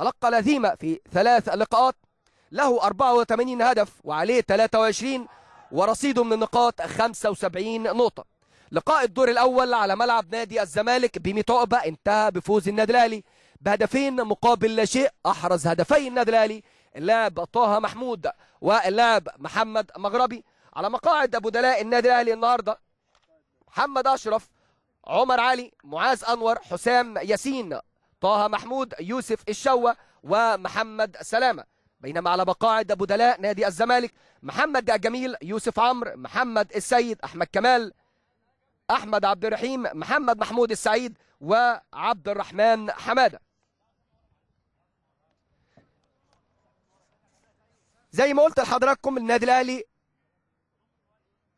تلقى لذيمة في ثلاث لقاءات له 84 هدف وعليه 23 ورصيده من النقاط 75 نقطة لقاء الدور الأول على ملعب نادي الزمالك بميت عقبة انتهى بفوز النادي الأهلي بهدفين مقابل لا شيء أحرز هدفي النادي الأهلي اللاعب طه محمود واللاعب محمد مغربي على مقاعد بدلاء النادي الأهلي النهاردة محمد أشرف عمر علي معاذ أنور حسام ياسين طه محمود يوسف الشوة ومحمد سلامة بينما على أبو بدلاء نادي الزمالك محمد جميل يوسف عمرو محمد السيد أحمد كمال أحمد عبد الرحيم محمد محمود السعيد وعبد الرحمن حمادة زي ما قلت لحضراتكم النادي الأهلي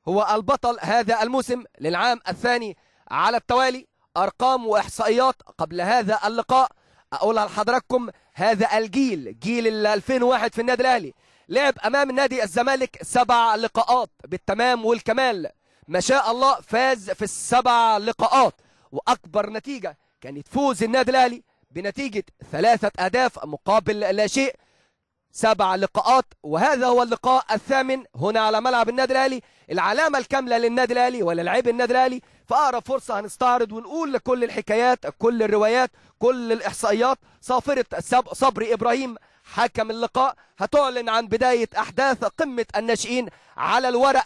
هو البطل هذا الموسم للعام الثاني على التوالي أرقام وإحصائيات قبل هذا اللقاء أقولها لحضراتكم هذا الجيل جيل ال 2001 في النادي الأهلي لعب أمام نادي الزمالك سبع لقاءات بالتمام والكمال ما شاء الله فاز في السبع لقاءات وأكبر نتيجة كانت فوز النادي الأهلي بنتيجة ثلاثة أهداف مقابل لا شيء سبع لقاءات وهذا هو اللقاء الثامن هنا على ملعب النادي الاهلي العلامه الكامله للنادي الاهلي وللعيب النادي الاهلي فاقرب فرصه هنستعرض ونقول لكل الحكايات كل الروايات كل الاحصائيات صافره صبري ابراهيم حكم اللقاء هتعلن عن بدايه احداث قمه الناشئين على الورق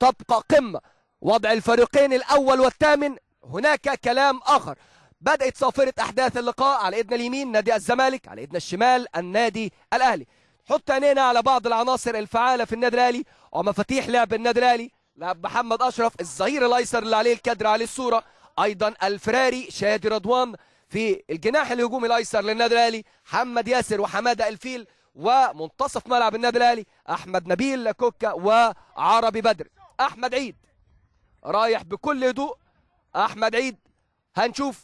تبقى قمه وضع الفريقين الاول والثامن هناك كلام اخر بدأت صافرة أحداث اللقاء على إيدنا اليمين نادي الزمالك على إيدنا الشمال النادي الأهلي حط عينينا على بعض العناصر الفعاله في النادي الاهلي ومفاتيح لعب النادي الاهلي لاعب محمد اشرف الظهير الايسر اللي عليه الكادر عليه الصوره ايضا الفراري شادي رضوان في الجناح الهجومي الايسر للنادي الاهلي محمد ياسر وحماده الفيل ومنتصف ملعب النادي الاهلي احمد نبيل كوكا وعربي بدر احمد عيد رايح بكل هدوء احمد عيد هنشوف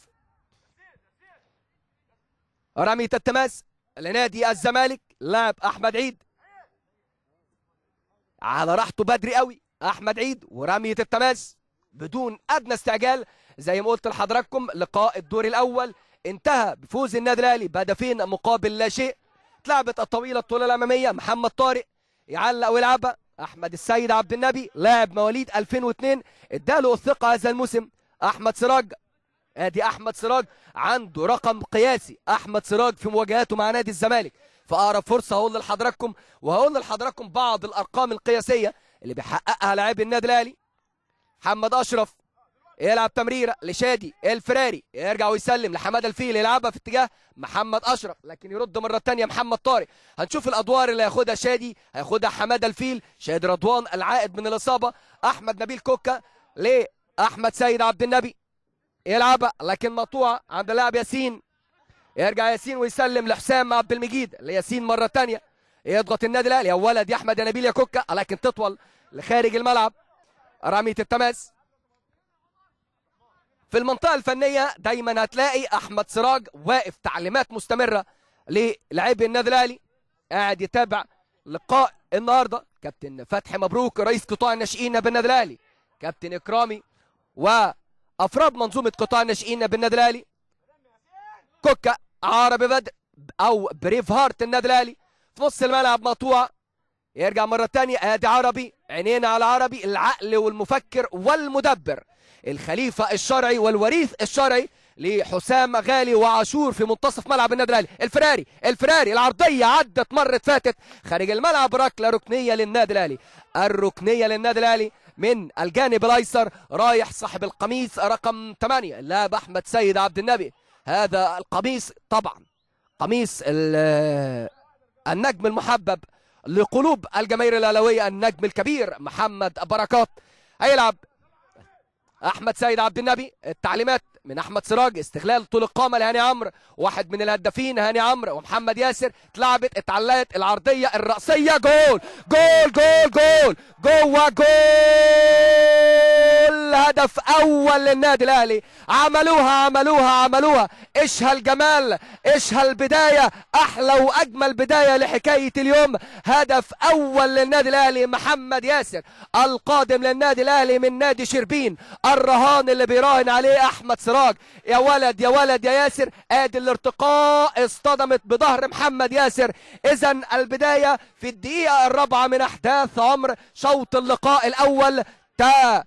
رمية التماس لنادي الزمالك لاعب احمد عيد على راحته بدري قوي احمد عيد ورميه التماس بدون ادنى استعجال زي ما قلت لحضراتكم لقاء الدور الاول انتهى بفوز النادي الاهلي بهدفين مقابل لا شيء اتلعبت الطويله الطوله الاماميه محمد طارق يعلق ويلعبها احمد السيد عبد النبي لاعب مواليد 2002 اداله الثقه هذا الموسم احمد سراج ادي احمد سراج عنده رقم قياسي احمد سراج في مواجهاته مع نادي الزمالك فأقرب فرصة هقول لحضراتكم وهقول لحضراتكم بعض الأرقام القياسية اللي بيحققها لاعبي النادي الأهلي محمد أشرف يلعب تمريره لشادي الفراري يرجع ويسلم لحماده الفيل يلعبها في اتجاه محمد اشرف لكن يرد مره ثانيه محمد طارق هنشوف الادوار اللي هياخدها شادي هياخدها حماده الفيل شادي رضوان العائد من الاصابه احمد نبيل كوكا ليه احمد سيد عبد النبي يلعبها لكن مقطوعه عند اللاعب ياسين يرجع ياسين ويسلم لحسام عبد المجيد لياسين مره ثانيه يضغط النادي الاهلي يا ولد يا احمد يا نبيل يا كوكا لكن تطول لخارج الملعب رميه التماس في المنطقه الفنيه دايما هتلاقي احمد سراج واقف تعليمات مستمره للاعبي النادي الاهلي قاعد يتابع لقاء النهارده كابتن فتحي مبروك رئيس قطاع الناشئين بالنادي الاهلي كابتن اكرامي وافراد منظومه قطاع الناشئين بالنادي الاهلي كوكا عربي بدر او بريف هارت النادي الاهلي في نص الملعب مقطوعه يرجع مرة ثانيه ادي عربي عينينا على عربي العقل والمفكر والمدبر الخليفة الشرعي والوريث الشرعي لحسام غالي وعاشور في منتصف ملعب النادي الاهلي الفراري الفراري العرضيه عدت مرت فاتت خارج الملعب ركله ركنيه للنادي الاهلي الركنيه للنادي الاهلي من الجانب الايسر رايح صاحب القميص رقم 8 اللاعب احمد سيد عبد النبي هذا القميص طبعا قميص آه، النجم المحبب لقلوب الجماهير الألوية النجم الكبير محمد بركات هيلعب أحمد سيد عبد النبي التعليمات من احمد سراج استغلال طول القامه لهاني عمرو واحد من الهدافين هاني عمرو ومحمد ياسر اتلعبت اتعلقت العرضيه الراسيه جول جول جول جول جوه جول هدف اول للنادي الاهلي عملوها عملوها عملوها اشهى الجمال اشهى البدايه احلى واجمل بدايه لحكايه اليوم هدف اول للنادي الاهلي محمد ياسر القادم للنادي الاهلي من نادي شربين الرهان اللي بيراهن عليه احمد سراج الانفراج يا ولد يا ولد يا ياسر ادي الارتقاء اصطدمت بظهر محمد ياسر اذا البداية في الدقيقة الرابعة من احداث عمر شوط اللقاء الاول تا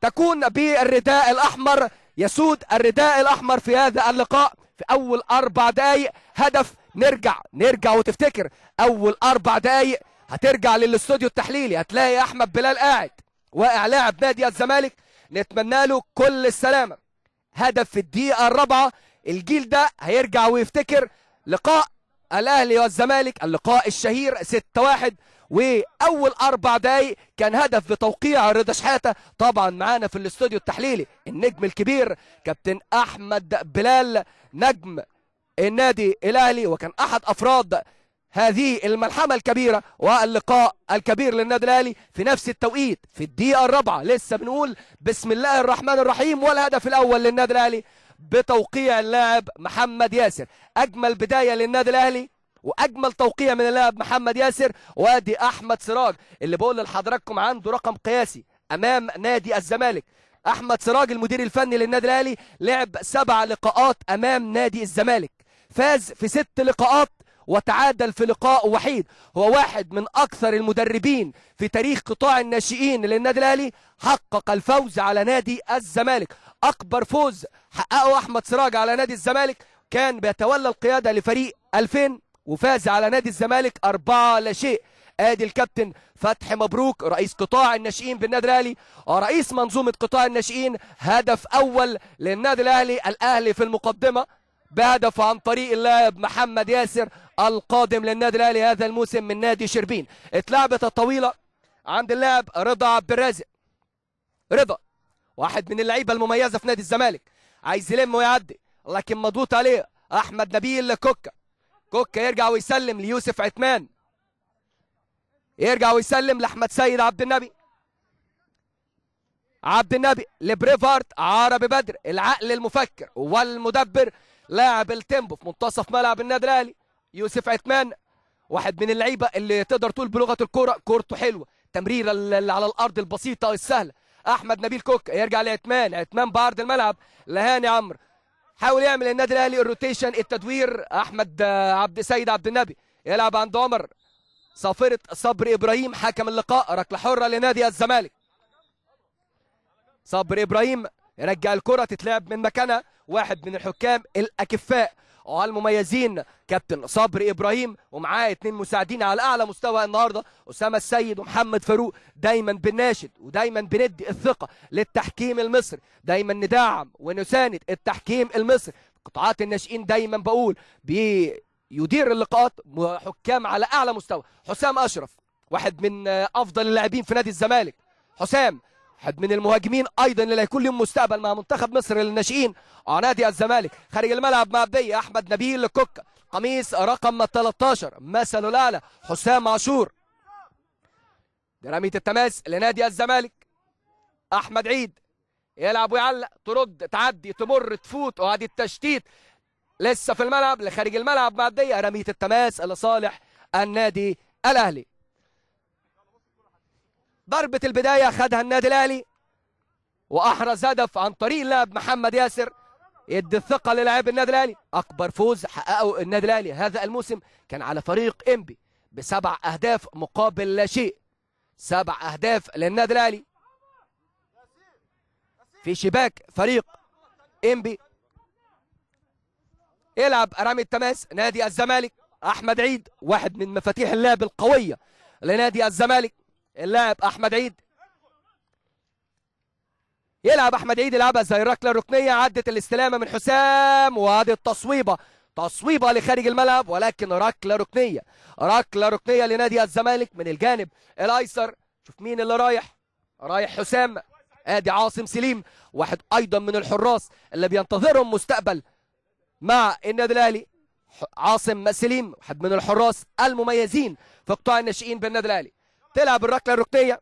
تكون بالرداء الاحمر يسود الرداء الاحمر في هذا اللقاء في اول اربع دقايق هدف نرجع نرجع وتفتكر اول اربع دقايق هترجع للاستوديو التحليلي هتلاقي احمد بلال قاعد واقع لاعب نادي الزمالك نتمنى له كل السلامه هدف في الدقيقة الرابعة الجيل ده هيرجع ويفتكر لقاء الأهلي والزمالك اللقاء الشهير 6-1 واول اربع دقايق كان هدف بتوقيع رضا شحاته طبعا معانا في الاستوديو التحليلي النجم الكبير كابتن احمد بلال نجم النادي الاهلي وكان احد افراد هذه الملحمة الكبيرة واللقاء الكبير للنادي الأهلي في نفس التوقيت في الدقيقة الرابعة لسه بنقول بسم الله الرحمن الرحيم والهدف الأول للنادي الأهلي بتوقيع اللاعب محمد ياسر أجمل بداية للنادي الأهلي واجمل توقيع من اللاعب محمد ياسر وادي احمد سراج اللي بقول لحضراتكم عنده رقم قياسي امام نادي الزمالك احمد سراج المدير الفني للنادي الاهلي لعب سبع لقاءات امام نادي الزمالك فاز في ست لقاءات وتعادل في لقاء وحيد هو واحد من أكثر المدربين في تاريخ قطاع الناشئين للنادي الأهلي حقق الفوز على نادي الزمالك أكبر فوز حققه أحمد سراج على نادي الزمالك كان بيتولى القيادة لفريق 2000 وفاز على نادي الزمالك أربعة لا شيء ادي الكابتن فتحي مبروك رئيس قطاع الناشئين بالنادي الاهلي رئيس منظومه قطاع الناشئين هدف اول للنادي الاهلي الاهلي في المقدمه بهدف عن طريق اللاعب محمد ياسر القادم للنادي الاهلي هذا الموسم من نادي شربين اتلعبت الطويله عند اللاعب رضا عبد الرازق رضا واحد من اللعيبه المميزه في نادي الزمالك عايز يلم ويعدي لكن مضغوط عليه احمد نبيل لكوكا كوكا يرجع ويسلم ليوسف عثمان يرجع ويسلم لاحمد سيد عبد النبي عبد النبي لبريفارد عربي بدر العقل المفكر والمدبر لاعب التيمبو في منتصف ملعب النادي الاهلي يوسف عثمان واحد من اللعيبه اللي تقدر تقول بلغه الكوره كورته حلوه تمريره على الارض البسيطه السهله احمد نبيل كوك يرجع لعثمان عثمان بعرض الملعب لهاني عمرو حاول يعمل النادي الاهلي الروتيشن التدوير احمد آه، عبد السيد عبد النبي يلعب عند عمر صافره صبر ابراهيم حكم اللقاء ركله حره لنادي الزمالك صبر ابراهيم رجع الكرة تتلعب من مكانها واحد من الحكام الأكفاء المميزين كابتن صبري ابراهيم ومعاه اتنين مساعدين على اعلى مستوى النهارده اسامه السيد ومحمد فاروق دايما بنناشد ودايما بندي الثقه للتحكيم المصري دايما ندعم ونساند التحكيم المصري قطاعات الناشئين دايما بقول بيدير اللقاءات حكام على اعلى مستوى حسام اشرف واحد من افضل اللاعبين في نادي الزمالك حسام واحد من المهاجمين ايضا اللي هيكون لهم مستقبل مع منتخب مصر للناشئين نادي الزمالك خارج الملعب مع مبدئي احمد نبيل كوكا قميص رقم 13 مثله الاعلى حسام عاشور رميه التماس لنادي الزمالك احمد عيد يلعب ويعلق ترد تعدي تمر تفوت وادي التشتيت لسه في الملعب لخارج الملعب معديه رميه التماس لصالح النادي الاهلي ضربة البداية خدها النادي الأهلي وأحرز هدف عن طريق اللاعب محمد ياسر يدي الثقة للاعب النادي الأهلي أكبر فوز حققه النادي الأهلي هذا الموسم كان على فريق إنبي بسبع أهداف مقابل لا شيء سبع أهداف للنادي الأهلي في شباك فريق إنبي يلعب رامي التماس نادي الزمالك أحمد عيد واحد من مفاتيح اللعب القوية لنادي الزمالك اللاعب احمد عيد يلعب احمد عيد يلعبها زي ركله ركنيه عدت الاستلامه من حسام وادي التصويبه تصويبه لخارج الملعب ولكن ركله ركنيه ركله ركنيه لنادي الزمالك من الجانب الايسر شوف مين اللي رايح رايح حسام ادي عاصم سليم واحد ايضا من الحراس اللي بينتظرهم مستقبل مع النادي الاهلي عاصم سليم واحد من الحراس المميزين في قطاع الناشئين بالنادي الاهلي تلعب الركله الركنيه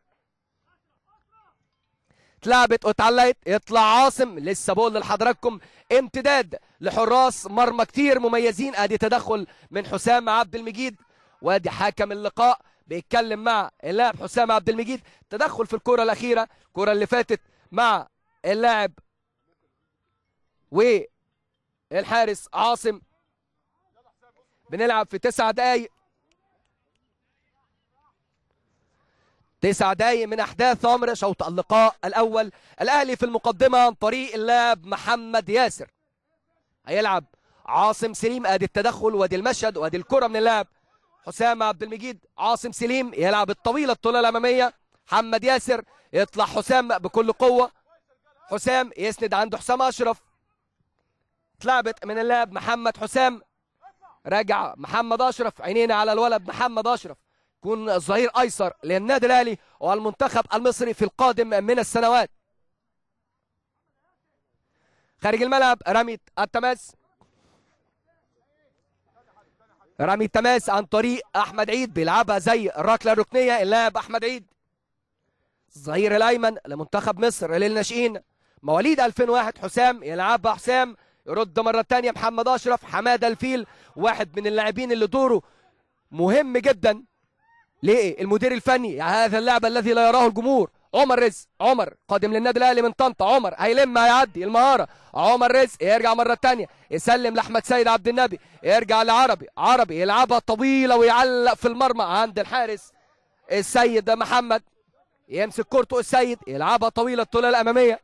اتلعبت واتعلقت يطلع عاصم لسه بقول لحضراتكم امتداد لحراس مرمى كتير مميزين ادي تدخل من حسام عبد المجيد وادي حكم اللقاء بيتكلم مع اللاعب حسام عبد المجيد تدخل في الكره الاخيره الكره اللي فاتت مع اللاعب والحارس عاصم بنلعب في تسع دقايق تسع دقايق من احداث عمر شوط اللقاء الاول الاهلي في المقدمه عن طريق اللاعب محمد ياسر هيلعب عاصم سليم ادي التدخل وادي المشهد وادي الكره من اللاعب حسام عبد المجيد عاصم سليم يلعب الطويله الطوله الاماميه محمد ياسر يطلع حسام بكل قوه حسام يسند عند حسام اشرف اتلعبت من اللاعب محمد حسام راجع محمد اشرف عينينا على الولد محمد اشرف يكون ظهير أيسر للنادي الأهلي والمنتخب المصري في القادم من السنوات خارج الملعب رامي التماس رمي التماس عن طريق احمد عيد بيلعبها زي الركله الركنيه اللاعب احمد عيد الظهير الايمن لمنتخب مصر للناشئين مواليد 2001 حسام يلعبها حسام يرد مره ثانيه محمد اشرف حماده الفيل واحد من اللاعبين اللي دوره مهم جدا ليه المدير الفني هذا اللعب الذي لا يراه الجمهور عمر رزق عمر قادم للنادي الاهلي من طنطا عمر هيلم هيعدي المهاره عمر رزق يرجع مره ثانيه يسلم لاحمد سيد عبد النبي يرجع لعربي عربي يلعبها طويله ويعلق في المرمى عند الحارس السيد محمد يمسك كورته السيد يلعبها طويله الطوله الاماميه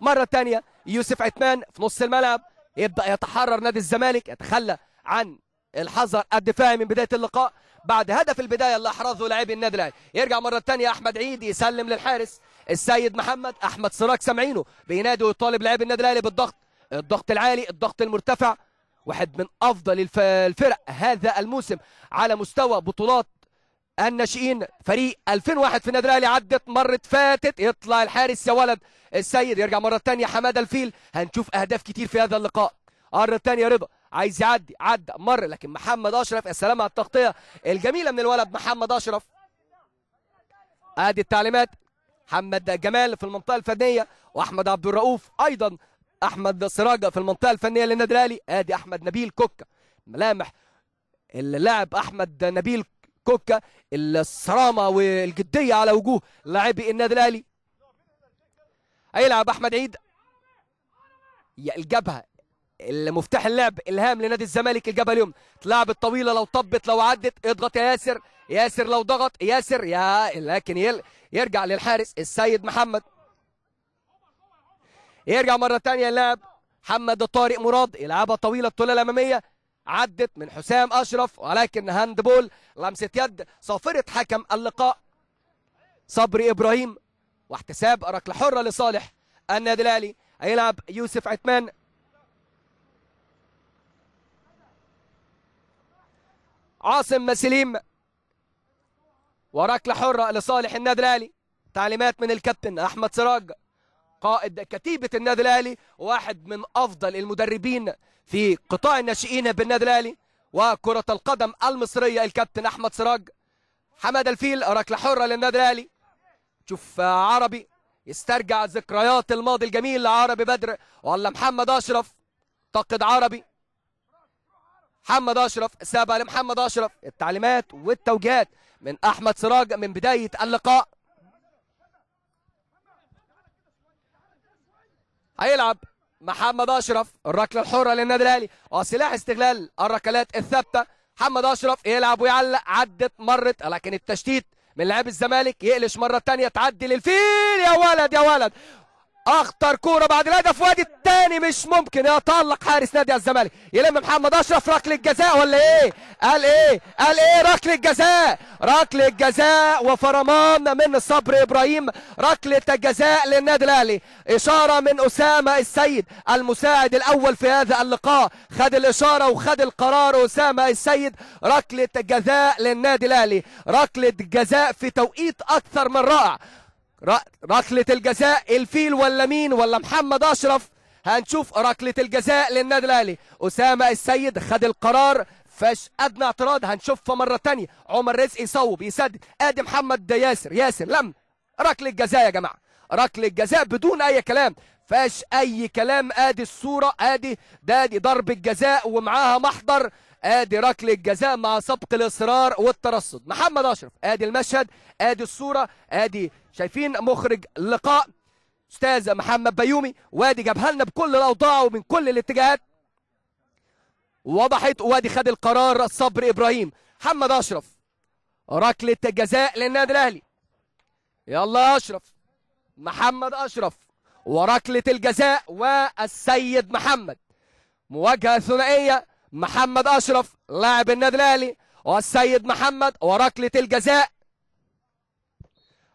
مره ثانيه يوسف عثمان في نص الملعب يبدا يتحرر نادي الزمالك يتخلى عن الحذر الدفاعي من بدايه اللقاء بعد هدف البداية اللي أحرزه لاعب النادي الأهلي يرجع مرة ثانية أحمد عيد يسلم للحارس السيد محمد أحمد سراج سامعينه بينادي ويطالب لاعب النادي الأهلي بالضغط الضغط العالي الضغط المرتفع واحد من أفضل الفرق هذا الموسم على مستوى بطولات الناشئين فريق 2001 في النادي الاهلي عدت مرت فاتت يطلع الحارس يا ولد السيد يرجع مره ثانيه حماده الفيل هنشوف اهداف كتير في هذا اللقاء مره ثانيه رضا عايز يعدي عدى مر لكن محمد اشرف يا سلام على التغطيه الجميله من الولد محمد اشرف ادي التعليمات محمد جمال في المنطقه الفنيه واحمد عبد الرؤوف ايضا احمد سراجه في المنطقه الفنيه للنادي الاهلي ادي احمد نبيل كوكا ملامح اللاعب احمد نبيل كوكا الصرامه والجديه على وجوه لاعبي النادي الاهلي هيلعب احمد عيد الجبهه المفتاح اللعب الهام لنادي الزمالك الجبليوم تلعب الطويله لو طبت لو عدت اضغط يا ياسر ياسر لو ضغط ياسر يا لكن يل... يرجع للحارس السيد محمد يرجع مره ثانيه اللاعب محمد طارق مراد يلعبها طويله الطوله الاماميه عدت من حسام اشرف ولكن هاند بول لمسه يد صافره حكم اللقاء صبري ابراهيم واحتساب ركله حره لصالح النادي الاهلي هيلعب يوسف عثمان عاصم سليم وركله حره لصالح النادي الاهلي تعليمات من الكابتن احمد سراج قائد كتيبه النادي الاهلي واحد من افضل المدربين في قطاع الناشئين بالنادي الاهلي وكره القدم المصريه الكابتن احمد سراج حماد الفيل ركله حره للنادي الاهلي شوف عربي يسترجع ذكريات الماضي الجميل لعربي بدر ولا محمد اشرف تقد عربي محمد اشرف سابها لمحمد اشرف التعليمات والتوجيهات من احمد سراج من بدايه اللقاء هيلعب محمد اشرف الركله الحره للنادي الاهلي وسلاح استغلال الركلات الثابته محمد اشرف يلعب ويعلق عدت مرت لكن التشتيت من لاعب الزمالك يقلش مره ثانيه تعدي للفيل يا ولد يا ولد اخطر كوره بعد الهدف وادي الثاني مش ممكن يطلق حارس نادي الزمالك يلم محمد اشرف ركله جزاء ولا ايه قال ايه قال ايه ركله جزاء ركله جزاء وفرمان من صبري ابراهيم ركله جزاء للنادي الاهلي اشاره من اسامه السيد المساعد الاول في هذا اللقاء خد الاشاره وخد القرار اسامه السيد ركله جزاء للنادي الاهلي ركله جزاء في توقيت اكثر من رائع ركلة الجزاء الفيل ولا مين ولا محمد أشرف هنشوف ركلة الجزاء للنادي الأهلي أسامة السيد خد القرار فاش أدنى اعتراض هنشوفها مرة تانية عمر رزق يصوب يسدد آدي محمد ياسر ياسر لم ركلة جزاء يا جماعة ركلة جزاء بدون أي كلام فاش أي كلام آدي الصورة آدي ده دي ضربة جزاء ومعاها محضر ادي ركله جزاء مع سبق الاصرار والترصد محمد اشرف ادي المشهد ادي الصوره ادي شايفين مخرج لقاء استاذ محمد بيومي وادي جابها لنا بكل الاوضاع ومن كل الاتجاهات وضحت وادي خد القرار صبر ابراهيم محمد اشرف ركله جزاء للنادي الاهلي يلا يا اشرف محمد اشرف وركله الجزاء والسيد محمد مواجهه ثنائيه محمد اشرف لاعب النادي الاهلي والسيد محمد وركله الجزاء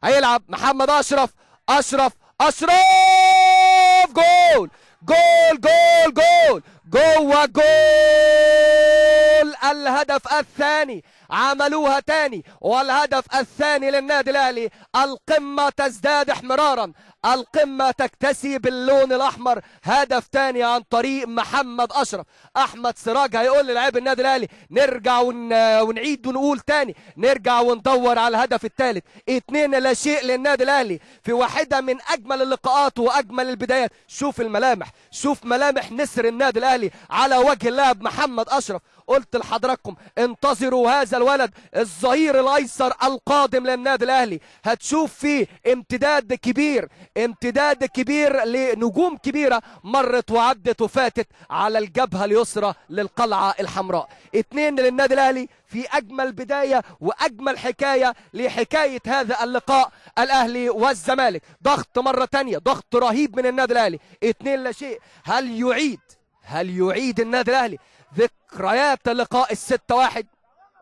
هيلعب محمد اشرف اشرف اشرف جول جول جول جول جوه جول الهدف الثاني عملوها تاني والهدف الثاني للنادي الاهلي القمه تزداد احمرارا القمه تكتسي باللون الاحمر هدف تاني عن طريق محمد اشرف احمد سراج هيقول للاعيب النادي الاهلي نرجع ون... ونعيد ونقول تاني نرجع وندور على الهدف الثالث اتنين لا شيء للنادي الاهلي في واحده من اجمل اللقاءات واجمل البدايات شوف الملامح شوف ملامح نسر النادي الاهلي على وجه اللاعب محمد اشرف قلت لحضراتكم انتظروا هذا الولد الظهير الايسر القادم للنادي الاهلي هتشوف فيه امتداد كبير امتداد كبير لنجوم كبيره مرت وعدت وفاتت على الجبهه اليسرى للقلعه الحمراء اتنين للنادي الاهلي في اجمل بدايه واجمل حكايه لحكايه هذا اللقاء الاهلي والزمالك ضغط مره تانية ضغط رهيب من النادي الاهلي اتنين لا شيء هل يعيد هل يعيد النادي الاهلي ذكريات لقاء الستة واحد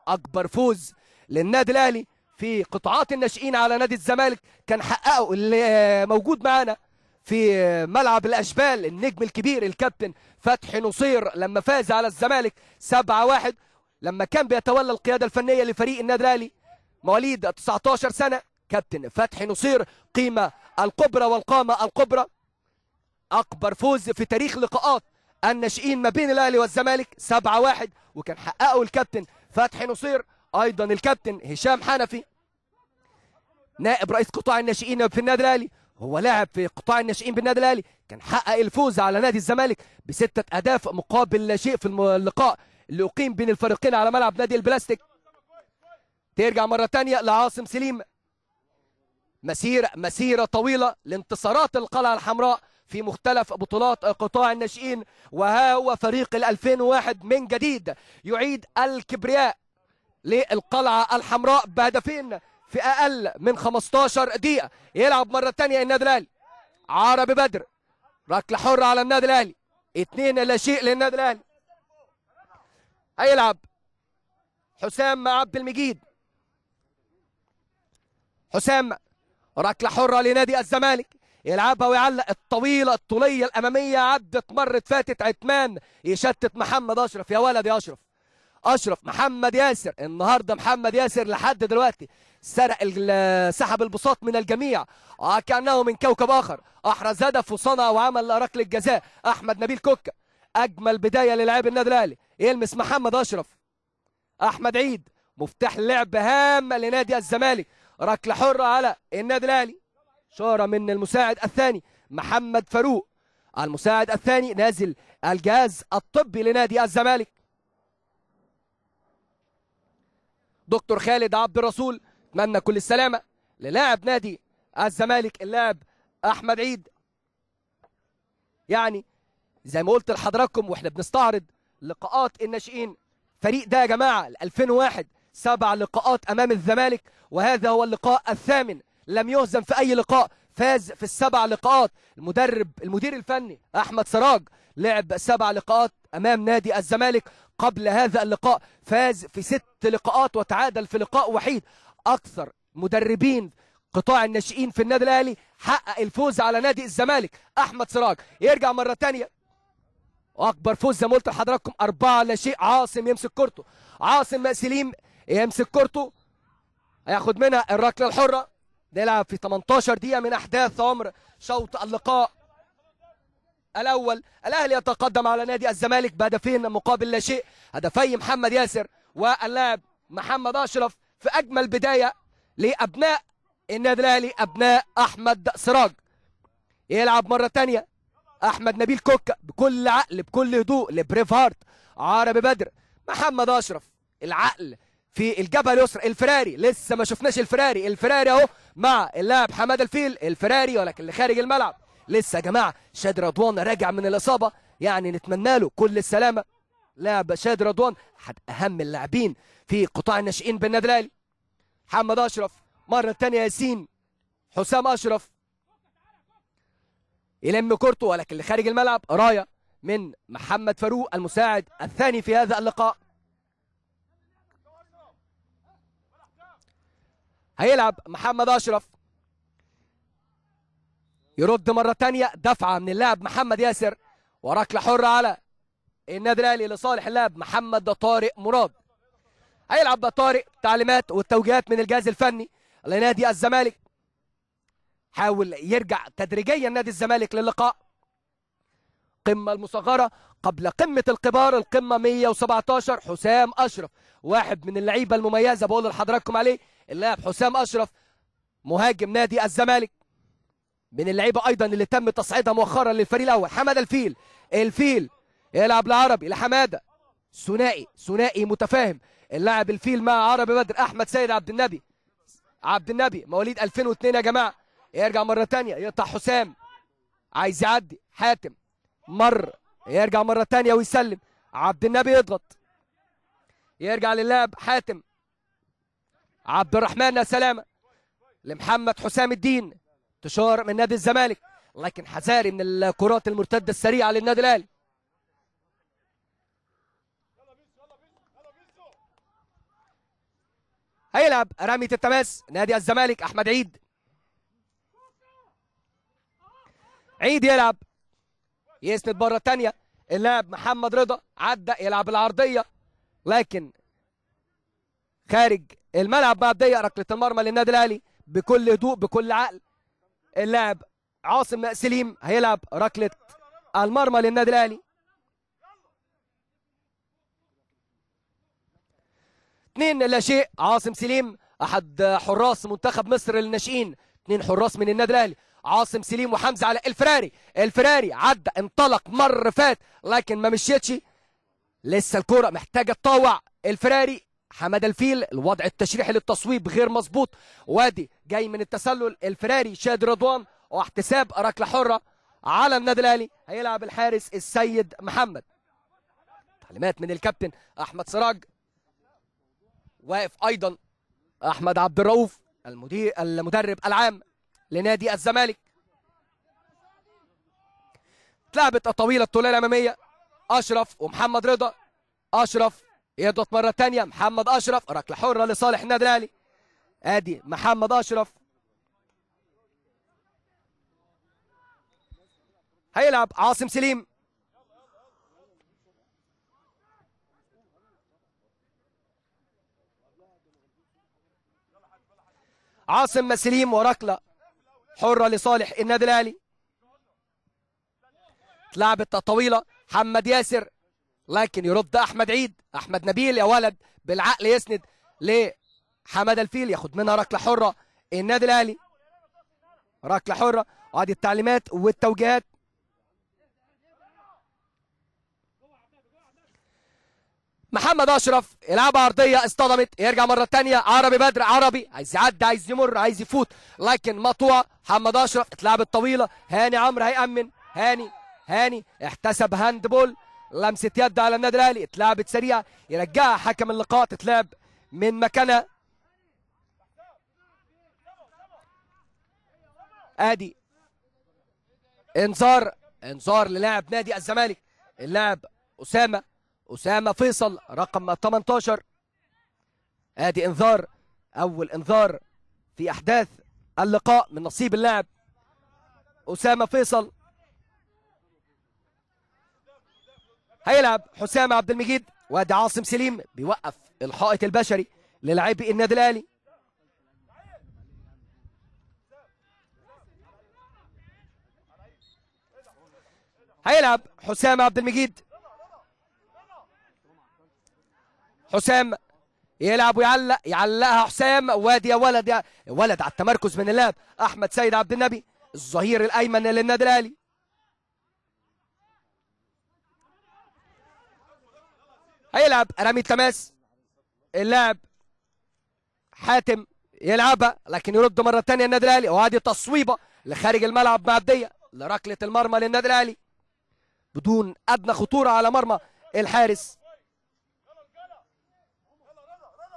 أكبر فوز للنادي الأهلي في قطاعات الناشئين على نادي الزمالك كان حققه اللي موجود معانا في ملعب الأشبال النجم الكبير الكابتن فتحي نصير لما فاز على الزمالك سبعة واحد لما كان بيتولى القيادة الفنية لفريق النادي الأهلي مواليد 19 سنة كابتن فتحي نصير قيمة الكبرى والقامة الكبرى أكبر فوز في تاريخ لقاءات الناشئين ما بين الاهلي والزمالك 7 1 وكان حققه الكابتن فتحي نصير ايضا الكابتن هشام حنفي نائب رئيس قطاع الناشئين في النادي الاهلي هو لاعب في قطاع الناشئين بالنادي الاهلي كان حقق الفوز على نادي الزمالك بستة اهداف مقابل لا شيء في اللقاء اللي اقيم بين الفريقين على ملعب نادي البلاستيك ترجع مرة تانية لعاصم سليم مسيرة مسيرة طويلة لانتصارات القلعة الحمراء في مختلف بطولات قطاع الناشئين وها هو فريق ال 2001 من جديد يعيد الكبرياء للقلعة الحمراء بهدفين في أقل من 15 دقيقة يلعب مرة ثانيه النادي الأهلي عربي بدر ركلة حرة على النادي الأهلي اثنين لا شيء للنادي الأهلي هيلعب حسام عبد المجيد حسام ركلة حرة لنادي الزمالك يلعبها ويعلق الطويله الطوليه الاماميه عدت مرت فاتت عتمان يشتت محمد اشرف يا ولد يا اشرف اشرف محمد ياسر النهارده محمد ياسر لحد دلوقتي سرق سحب البساط من الجميع آه كانه من كوكب اخر احرز هدف وصنع وعمل ركله جزاء احمد نبيل كوكا اجمل بدايه للعب النادي الاهلي يلمس محمد اشرف احمد عيد مفتاح لعب هامه لنادي الزمالك ركله حره على النادي الاهلي شارة من المساعد الثاني محمد فاروق المساعد الثاني نازل الجهاز الطبي لنادي الزمالك دكتور خالد عبد الرسول اتمنى كل السلامه للاعب نادي الزمالك اللاعب احمد عيد يعني زي ما قلت لحضراتكم واحنا بنستعرض لقاءات الناشئين فريق ده يا جماعه 2001 سبع لقاءات امام الزمالك وهذا هو اللقاء الثامن لم يهزم في أي لقاء فاز في السبع لقاءات المدرب المدير الفني أحمد سراج لعب سبع لقاءات أمام نادي الزمالك قبل هذا اللقاء فاز في ست لقاءات وتعادل في لقاء وحيد أكثر مدربين قطاع الناشئين في النادي الأهلي حقق الفوز على نادي الزمالك أحمد سراج يرجع مرة تانية واكبر فوز زي ما قلت لحضراتكم أربعة لا شيء عاصم يمسك كورته عاصم سليم يمسك كورته هياخد منها الركله الحره نلعب في 18 دقيقة من أحداث عمر شوط اللقاء الأول الأهلي يتقدم على نادي الزمالك بهدفين مقابل لا شيء هدفي محمد ياسر واللاعب محمد أشرف في أجمل بداية لأبناء النادي الأهلي أبناء أحمد سراج يلعب مرة تانية أحمد نبيل كوكا بكل عقل بكل هدوء لبريف هارت عربي بدر محمد أشرف العقل في الجبهه اليسرى الفراري لسه ما شفناش الفراري الفراري اهو مع اللاعب حماده الفيل الفراري ولكن اللي خارج الملعب لسه يا جماعه شاد رضوان راجع من الاصابه يعني نتمنى له كل السلامه لاعب شاد رضوان احد اهم اللاعبين في قطاع الناشئين بالنادي الاهلي محمد اشرف مره ثانيه ياسين حسام اشرف يلم كورته ولكن اللي خارج الملعب رايه من محمد فاروق المساعد الثاني في هذا اللقاء هيلعب محمد أشرف يرد مرة ثانيه دفعة من اللاعب محمد ياسر وركلة حرة على النادي الأهلي لصالح اللاعب محمد طارق مراد هيلعب طارق تعليمات والتوجيهات من الجهاز الفني لنادي الزمالك حاول يرجع تدريجيا نادي الزمالك للقاء قمة المصغرة قبل قمة الكبار القمة 117 حسام أشرف واحد من اللعيبة المميزة بقول لحضراتكم عليه اللاعب حسام اشرف مهاجم نادي الزمالك من اللعيبه ايضا اللي تم تصعيدها مؤخرا للفريق الاول حماده الفيل الفيل يلعب لعربي لحماده ثنائي ثنائي متفاهم اللاعب الفيل مع عربي بدر احمد سيد عبد النبي عبد النبي مواليد 2002 يا جماعه يرجع مره ثانيه يقطع حسام عايز يعدي حاتم مر يرجع مره ثانيه ويسلم عبد النبي يضغط يرجع للاعب حاتم عبد الرحمن سلامة لمحمد حسام الدين تشار من نادي الزمالك لكن حذاري من الكرات المرتدة السريعة للنادي الأهلي هيلعب رمية التماس نادي الزمالك أحمد عيد عيد يلعب يسند بره الثانيه اللاعب محمد رضا عدى يلعب العرضيه لكن خارج الملعب بقى بدا ركله المرمى للنادي الاهلي بكل هدوء بكل عقل اللاعب عاصم سليم هيلعب ركله المرمى للنادي الاهلي 2 لا شيء عاصم سليم احد حراس منتخب مصر للناشئين اثنين حراس من النادي الاهلي عاصم سليم وحمزه على الفراري الفراري عدى انطلق مر فات لكن ما مشيتش لسه الكره محتاجه تطاوع الفراري حماده الفيل الوضع التشريحي للتصويب غير مظبوط وادي جاي من التسلل الفراري شادي رضوان واحتساب ركله حره على النادي الاهلي هيلعب الحارس السيد محمد تعليمات من الكابتن احمد سراج واقف ايضا احمد عبد الرؤوف المدير المدرب العام لنادي الزمالك اتلعبت الطويله الطوليه الاماميه اشرف ومحمد رضا اشرف يضغط مرة ثانيه محمد أشرف ركلة حرة لصالح النادي الأهلي أدي محمد أشرف هيلعب عاصم سليم عاصم سليم وركلة حرة لصالح النادي الأهلي اتلعبت طويلة محمد ياسر لكن يرد احمد عيد احمد نبيل يا ولد بالعقل يسند لحماده الفيل ياخد منها ركله حره النادي الاهلي ركله حره وادي التعليمات والتوجيهات محمد اشرف يلعبها ارضيه اصطدمت يرجع مره ثانيه عربي بدر عربي عايز يعدي عايز يمر عايز يفوت لكن مطوع محمد اشرف اتلعبت طويله هاني عمرو هيامن هاني هاني احتسب هاند بول لمسه يد على النادي الاهلي اتلعبت سريعه يرجعها حكم اللقاء تتلعب من مكانها ادي انذار انذار للاعب نادي الزمالك اللاعب اسامه اسامه فيصل رقم 18 ادي انذار اول انذار في احداث اللقاء من نصيب اللاعب اسامه فيصل هيلعب حسام عبد المجيد وادي عاصم سليم بيوقف الحائط البشري للاعبي النادي الاهلي هيلعب حسام عبد المجيد حسام يلعب ويعلق يعلقها حسام وادي يا ولد يا ولد على التمركز من اللاعب احمد سيد عبد النبي الظهير الايمن للنادي الاهلي هيلعب رامي التماس اللاعب حاتم يلعبها لكن يرد مره ثانيه النادي الاهلي وهذه تصويبه لخارج الملعب معديه لركله المرمى للنادي الاهلي بدون ادنى خطوره على مرمى الحارس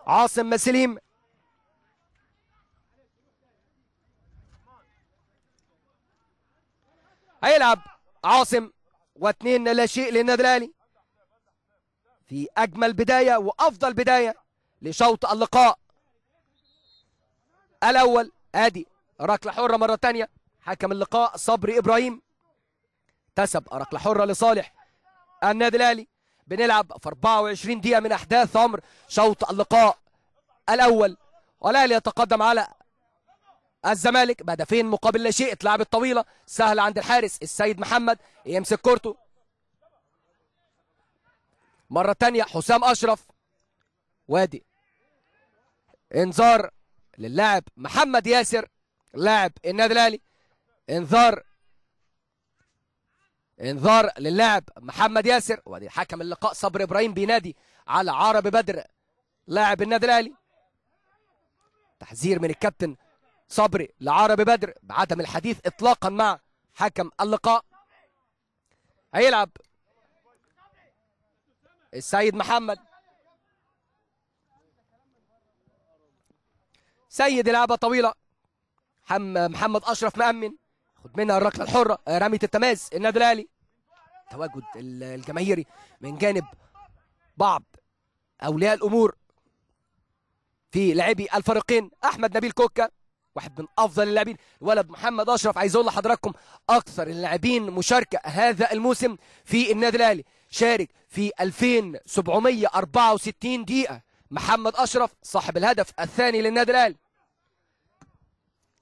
عاصم مسليم هيلعب عاصم واثنين لا شيء للنادي الاهلي في أجمل بداية وأفضل بداية لشوط اللقاء الأول آدي ركلة حرة مرة تانية حكم اللقاء صبري إبراهيم تسب ركلة حرة لصالح النادي الأهلي بنلعب في 24 دقيقة من أحداث أمر شوط اللقاء الأول والأهلي يتقدم على الزمالك بهدفين مقابل لا شيء اتلعبت طويلة سهلة عند الحارس السيد محمد يمسك كورته مرة تانية حسام أشرف وادي انذار للاعب محمد ياسر لاعب النادي الاهلي انذار انذار للاعب محمد ياسر وادي حكم اللقاء صبر ابراهيم بينادي على عرب بدر لاعب النادي الاهلي تحذير من الكابتن صبري لعرب بدر بعدم الحديث اطلاقا مع حكم اللقاء هيلعب السيد محمد سيد لعبه طويله محمد اشرف مامن خد منها الركله الحره آه، رميه التماس النادي الاهلي تواجد الجماهيري من جانب بعض اولياء الامور في لاعبي الفريقين احمد نبيل كوكا واحد من افضل اللاعبين الولد محمد اشرف عايز اقول لحضراتكم اكثر اللاعبين مشاركه هذا الموسم في النادي الاهلي شارك في 2764 دقيقة محمد أشرف صاحب الهدف الثاني للنادي الأهلي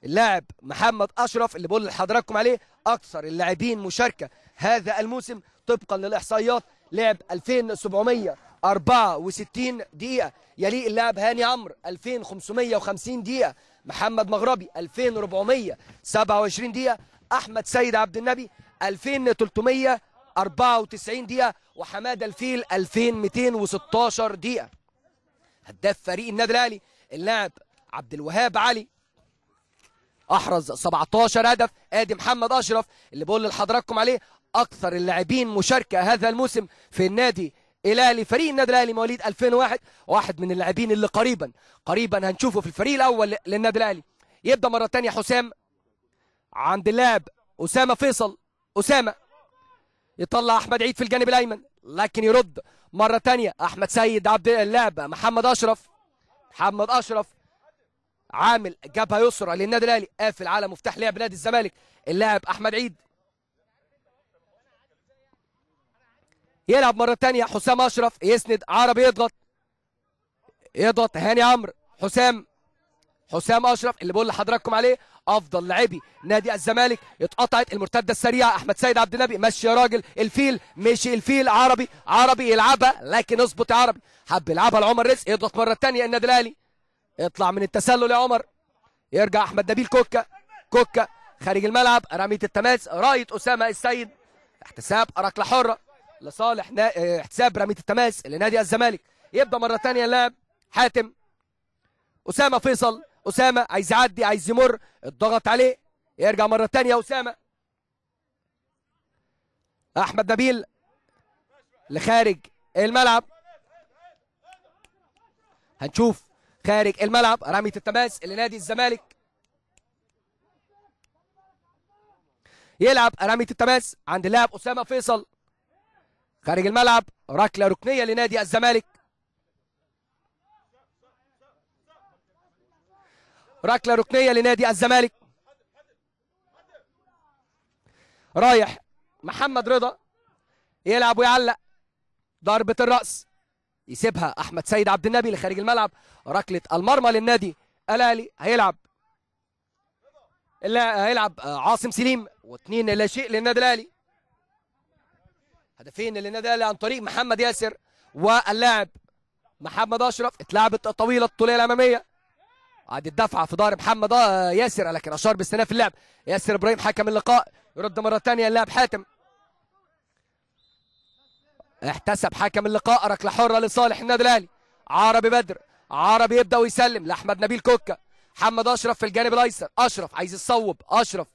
اللاعب محمد أشرف اللي بقول لحضراتكم عليه أكثر اللاعبين مشاركة هذا الموسم طبقا للإحصائيات لعب 2764 دقيقة يلي اللاعب هاني عمرو 2550 دقيقة محمد مغربي 2427 دقيقة أحمد سيد عبد النبي 2300 94 دقيقة وحمادة الفيل 2216 دقيقة هداف فريق النادي الاهلي اللاعب عبد الوهاب علي احرز 17 هدف ادي محمد اشرف اللي بقول لحضراتكم عليه اكثر اللاعبين مشاركه هذا الموسم في النادي الاهلي فريق النادي الاهلي مواليد 2001 واحد من اللاعبين اللي قريبا قريبا هنشوفه في الفريق الاول للنادي الاهلي يبدا مره ثانيه حسام عند اللاعب اسامه فيصل اسامه يطلع احمد عيد في الجانب الايمن لكن يرد مره ثانيه احمد سيد عبد اللعب محمد اشرف محمد اشرف عامل جبهه يسرى للنادي الاهلي قافل آه، على مفتاح لعب نادي الزمالك اللاعب احمد عيد يلعب مره ثانيه حسام اشرف يسند عربي يضغط يضغط هاني عمرو حسام حسام اشرف اللي بقول لحضراتكم عليه افضل لاعبي نادي الزمالك اتقطعت المرتده السريعه احمد سيد عبد النبي مشي يا راجل الفيل مشي الفيل عربي عربي يلعبها لكن اظبط يا عربي حب يلعبها لعمر رزق يضغط مره ثانيه النادي الاهلي اطلع من التسلل يا عمر يرجع احمد نبيل كوكا كوكا خارج الملعب رميه التماس رايه اسامه السيد احتساب ركله حره لصالح نا... اه، احتساب رميه التماس لنادي الزمالك يبدا مره ثانيه اللاعب حاتم اسامه فيصل اسامه عايز يعدي عايز يمر الضغط عليه يرجع مره ثانيه اسامه احمد نبيل لخارج الملعب هنشوف خارج الملعب رميه التماس لنادي الزمالك يلعب رميه التماس عند اللاعب اسامه فيصل خارج الملعب ركله ركنيه لنادي الزمالك ركله ركنيه لنادي الزمالك رايح محمد رضا يلعب ويعلق ضربه الراس يسيبها احمد سيد عبد النبي لخارج الملعب ركله المرمى للنادي الاهلي هيلعب لا هيلعب آه، عاصم سليم واثنين لا شيء للنادي الاهلي هدفين للنادي الاهلي عن طريق محمد ياسر واللاعب محمد اشرف اتلعبت طويله الطوليه الاماميه عاد الدفعه في ضهر محمد آه، ياسر لكن اشار باستلاف اللعب ياسر ابراهيم حكم اللقاء يرد مره ثانيه اللاعب حاتم احتسب حكم اللقاء ركله حره لصالح النادي الاهلي عربي بدر عربي يبدا ويسلم لاحمد نبيل كوكا محمد اشرف في الجانب الايسر اشرف عايز يصوب اشرف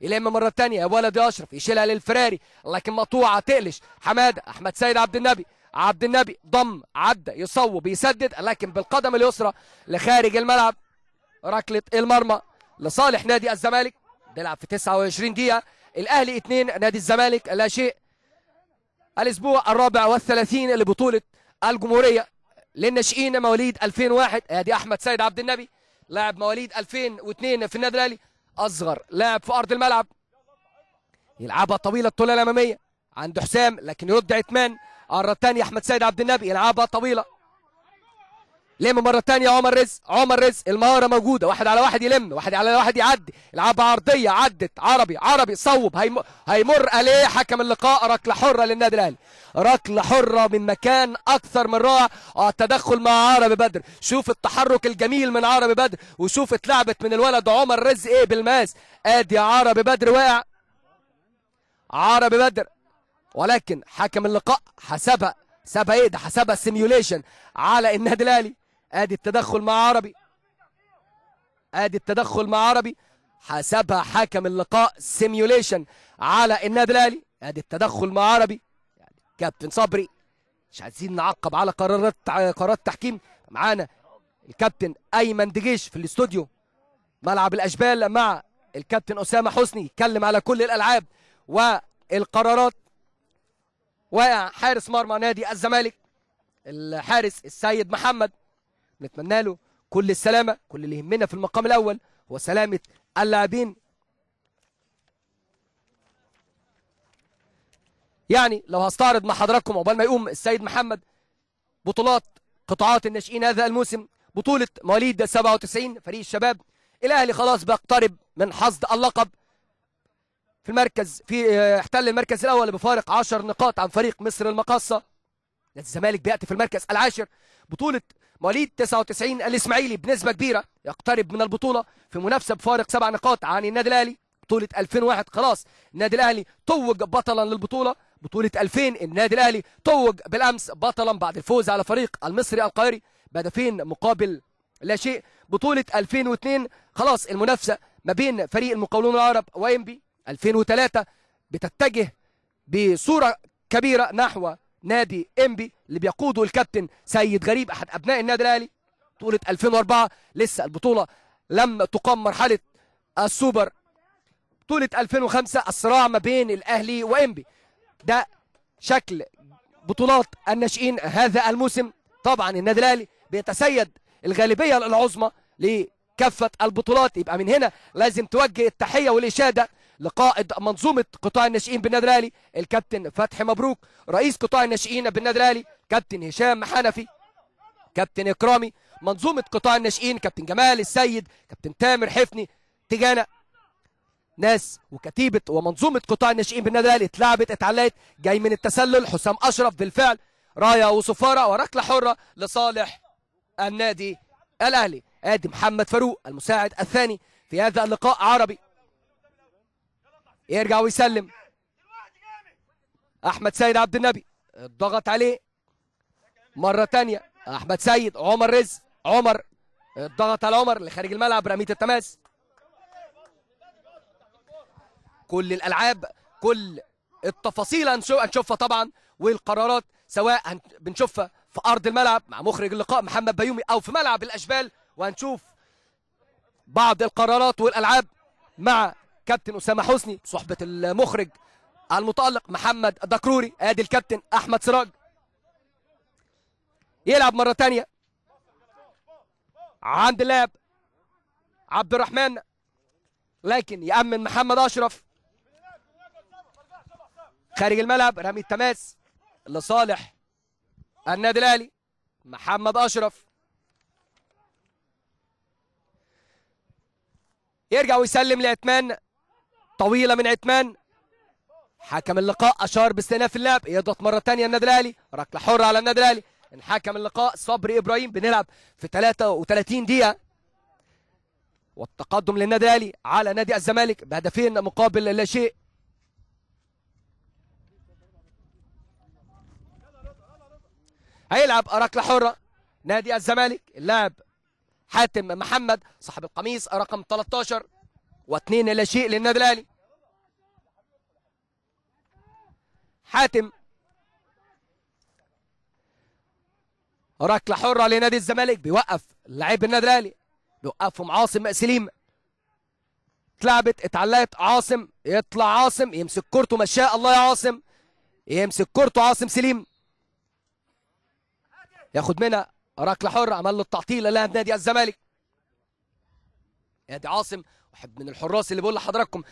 يلم مره ثانيه يا ولد اشرف يشيلها للفراري لكن مقطوعه تقلش حماده احمد سيد عبد النبي عبد النبي ضم عدى يصوب يسدد لكن بالقدم اليسرى لخارج الملعب ركله المرمى لصالح نادي الزمالك بيلعب في 29 دقيقه الاهلي 2 نادي الزمالك لا شيء الاسبوع الرابع والثلاثين لبطوله الجمهوريه للناشئين مواليد 2001 ادي احمد سيد عبد النبي لاعب مواليد 2002 في النادي الاهلي اصغر لاعب في ارض الملعب يلعبها طويله الطوله الاماميه عند حسام لكن يرد عثمان الرتاني احمد سيد عبد النبي يلعبها طويله لم مره ثانيه عمر رزق عمر رزق المهاره موجوده واحد على واحد يلم واحد على واحد يعدي يلعب عرضيه عدت عربي عربي صوب هيم... هيمر عليه حكم اللقاء ركله حره للنادي الاهلي ركله حره من مكان اكثر من رائع آه، التدخل مع عربي بدر شوف التحرك الجميل من عربي بدر وشوف اتلعبت من الولد عمر رزق ايه بالماس ادي عربي بدر واقع عربي بدر ولكن حكم اللقاء حسبها سابها ايه ده حسبها سيميوليشن على النادي الاهلي ادي التدخل مع عربي ادي التدخل مع عربي حسبها حكم اللقاء سيميوليشن على النادي الاهلي ادي التدخل مع عربي يعني كابتن صبري مش عايزين نعقب على قرارات قرارات تحكيم معانا الكابتن ايمن دجيش في الاستوديو ملعب الاشبال مع الكابتن اسامه حسني يتكلم على كل الالعاب والقرارات وحارس حارس مرمى نادي الزمالك الحارس السيد محمد نتمنى له كل السلامة كل اللي يهمنا في المقام الأول هو سلامة اللاعبين يعني لو هستعرض مع حضراتكم عقبال ما يقوم السيد محمد بطولات قطاعات الناشئين هذا الموسم بطولة مواليد 97 فريق الشباب الأهلي خلاص بيقترب من حصد اللقب في المركز في آه، احتل المركز الأول بفارق 10 نقاط عن فريق مصر المقاصة الزمالك بيأتي في المركز العاشر بطولة مواليد 99 الاسماعيلي بنسبة كبيرة يقترب من البطولة في منافسة بفارق سبع نقاط عن النادي الاهلي بطولة 2001 خلاص النادي الاهلي توج بطلا للبطولة بطولة 2000 النادي الاهلي توج بالامس بطلا بعد الفوز على فريق المصري القاهري بهدفين مقابل لا شيء بطولة 2002 خلاص المنافسة ما بين فريق المقاولون العرب وانبي 2003 بتتجه بصورة كبيرة نحو نادي انبي اللي بيقوده الكابتن سيد غريب احد ابناء النادي الاهلي بطوله 2004 لسه البطوله لم تقام مرحله السوبر بطوله 2005 الصراع ما بين الاهلي وانبي ده شكل بطولات الناشئين هذا الموسم طبعا النادي الاهلي بيتسيد الغالبيه العظمى لكافه البطولات يبقى من هنا لازم توجه التحيه والاشاده لقائد منظومة قطاع الناشئين بالنادي الأهلي الكابتن فتحي مبروك رئيس قطاع الناشئين بالنادي الأهلي كابتن هشام حنفي كابتن إكرامي منظومة قطاع الناشئين كابتن جمال السيد كابتن تامر حفني تجانا ناس وكتيبة ومنظومة قطاع الناشئين بالنادي الأهلي اتلعبت اتعلقت جاي من التسلل حسام أشرف بالفعل راية وصفارة وركلة حرة لصالح النادي الأهلي ادي محمد فاروق المساعد الثاني في هذا اللقاء عربي يرجع ويسلم احمد سيد عبد النبي ضغط عليه مره تانية احمد سيد عمر رزق عمر ضغط على عمر لخارج الملعب رميه التماس كل الالعاب كل التفاصيل هنشوفها طبعا والقرارات سواء بنشوفها في ارض الملعب مع مخرج اللقاء محمد بيومي او في ملعب الاشبال وهنشوف بعض القرارات والالعاب مع كابتن اسامه حسني صحبه المخرج المتالق محمد دكروري ادي الكابتن احمد سراج يلعب مره ثانيه عند اللاعب عبد الرحمن لكن يامن محمد اشرف خارج الملعب رمي التماس لصالح النادي الاهلي محمد اشرف يرجع ويسلم لعثمان طويله من عثمان حكم اللقاء اشار باستئناف اللعب يضغط مره ثانيه النادي الاهلي ركله حره على النادي الاهلي انحكم اللقاء صبري ابراهيم بنلعب في 33 دقيقه والتقدم للنادي الاهلي على نادي الزمالك بهدفين مقابل لا شيء هيلعب ركله حره نادي الزمالك اللاعب حاتم محمد صاحب القميص رقم 13 واثنين لا شيء للنادي الاهلي حاتم ركله حره لنادي الزمالك بيوقف لعيب النادي الاهلي بيوقفهم عاصم سليم اتلعبت اتعلقت عاصم يطلع عاصم يمسك كورته شاء الله يا عاصم يمسك كورته عاصم سليم ياخد منها ركله حره عمل له التعطيل لها نادي الزمالك نادي عاصم واحد من الحراس اللي بقول لحضراتكم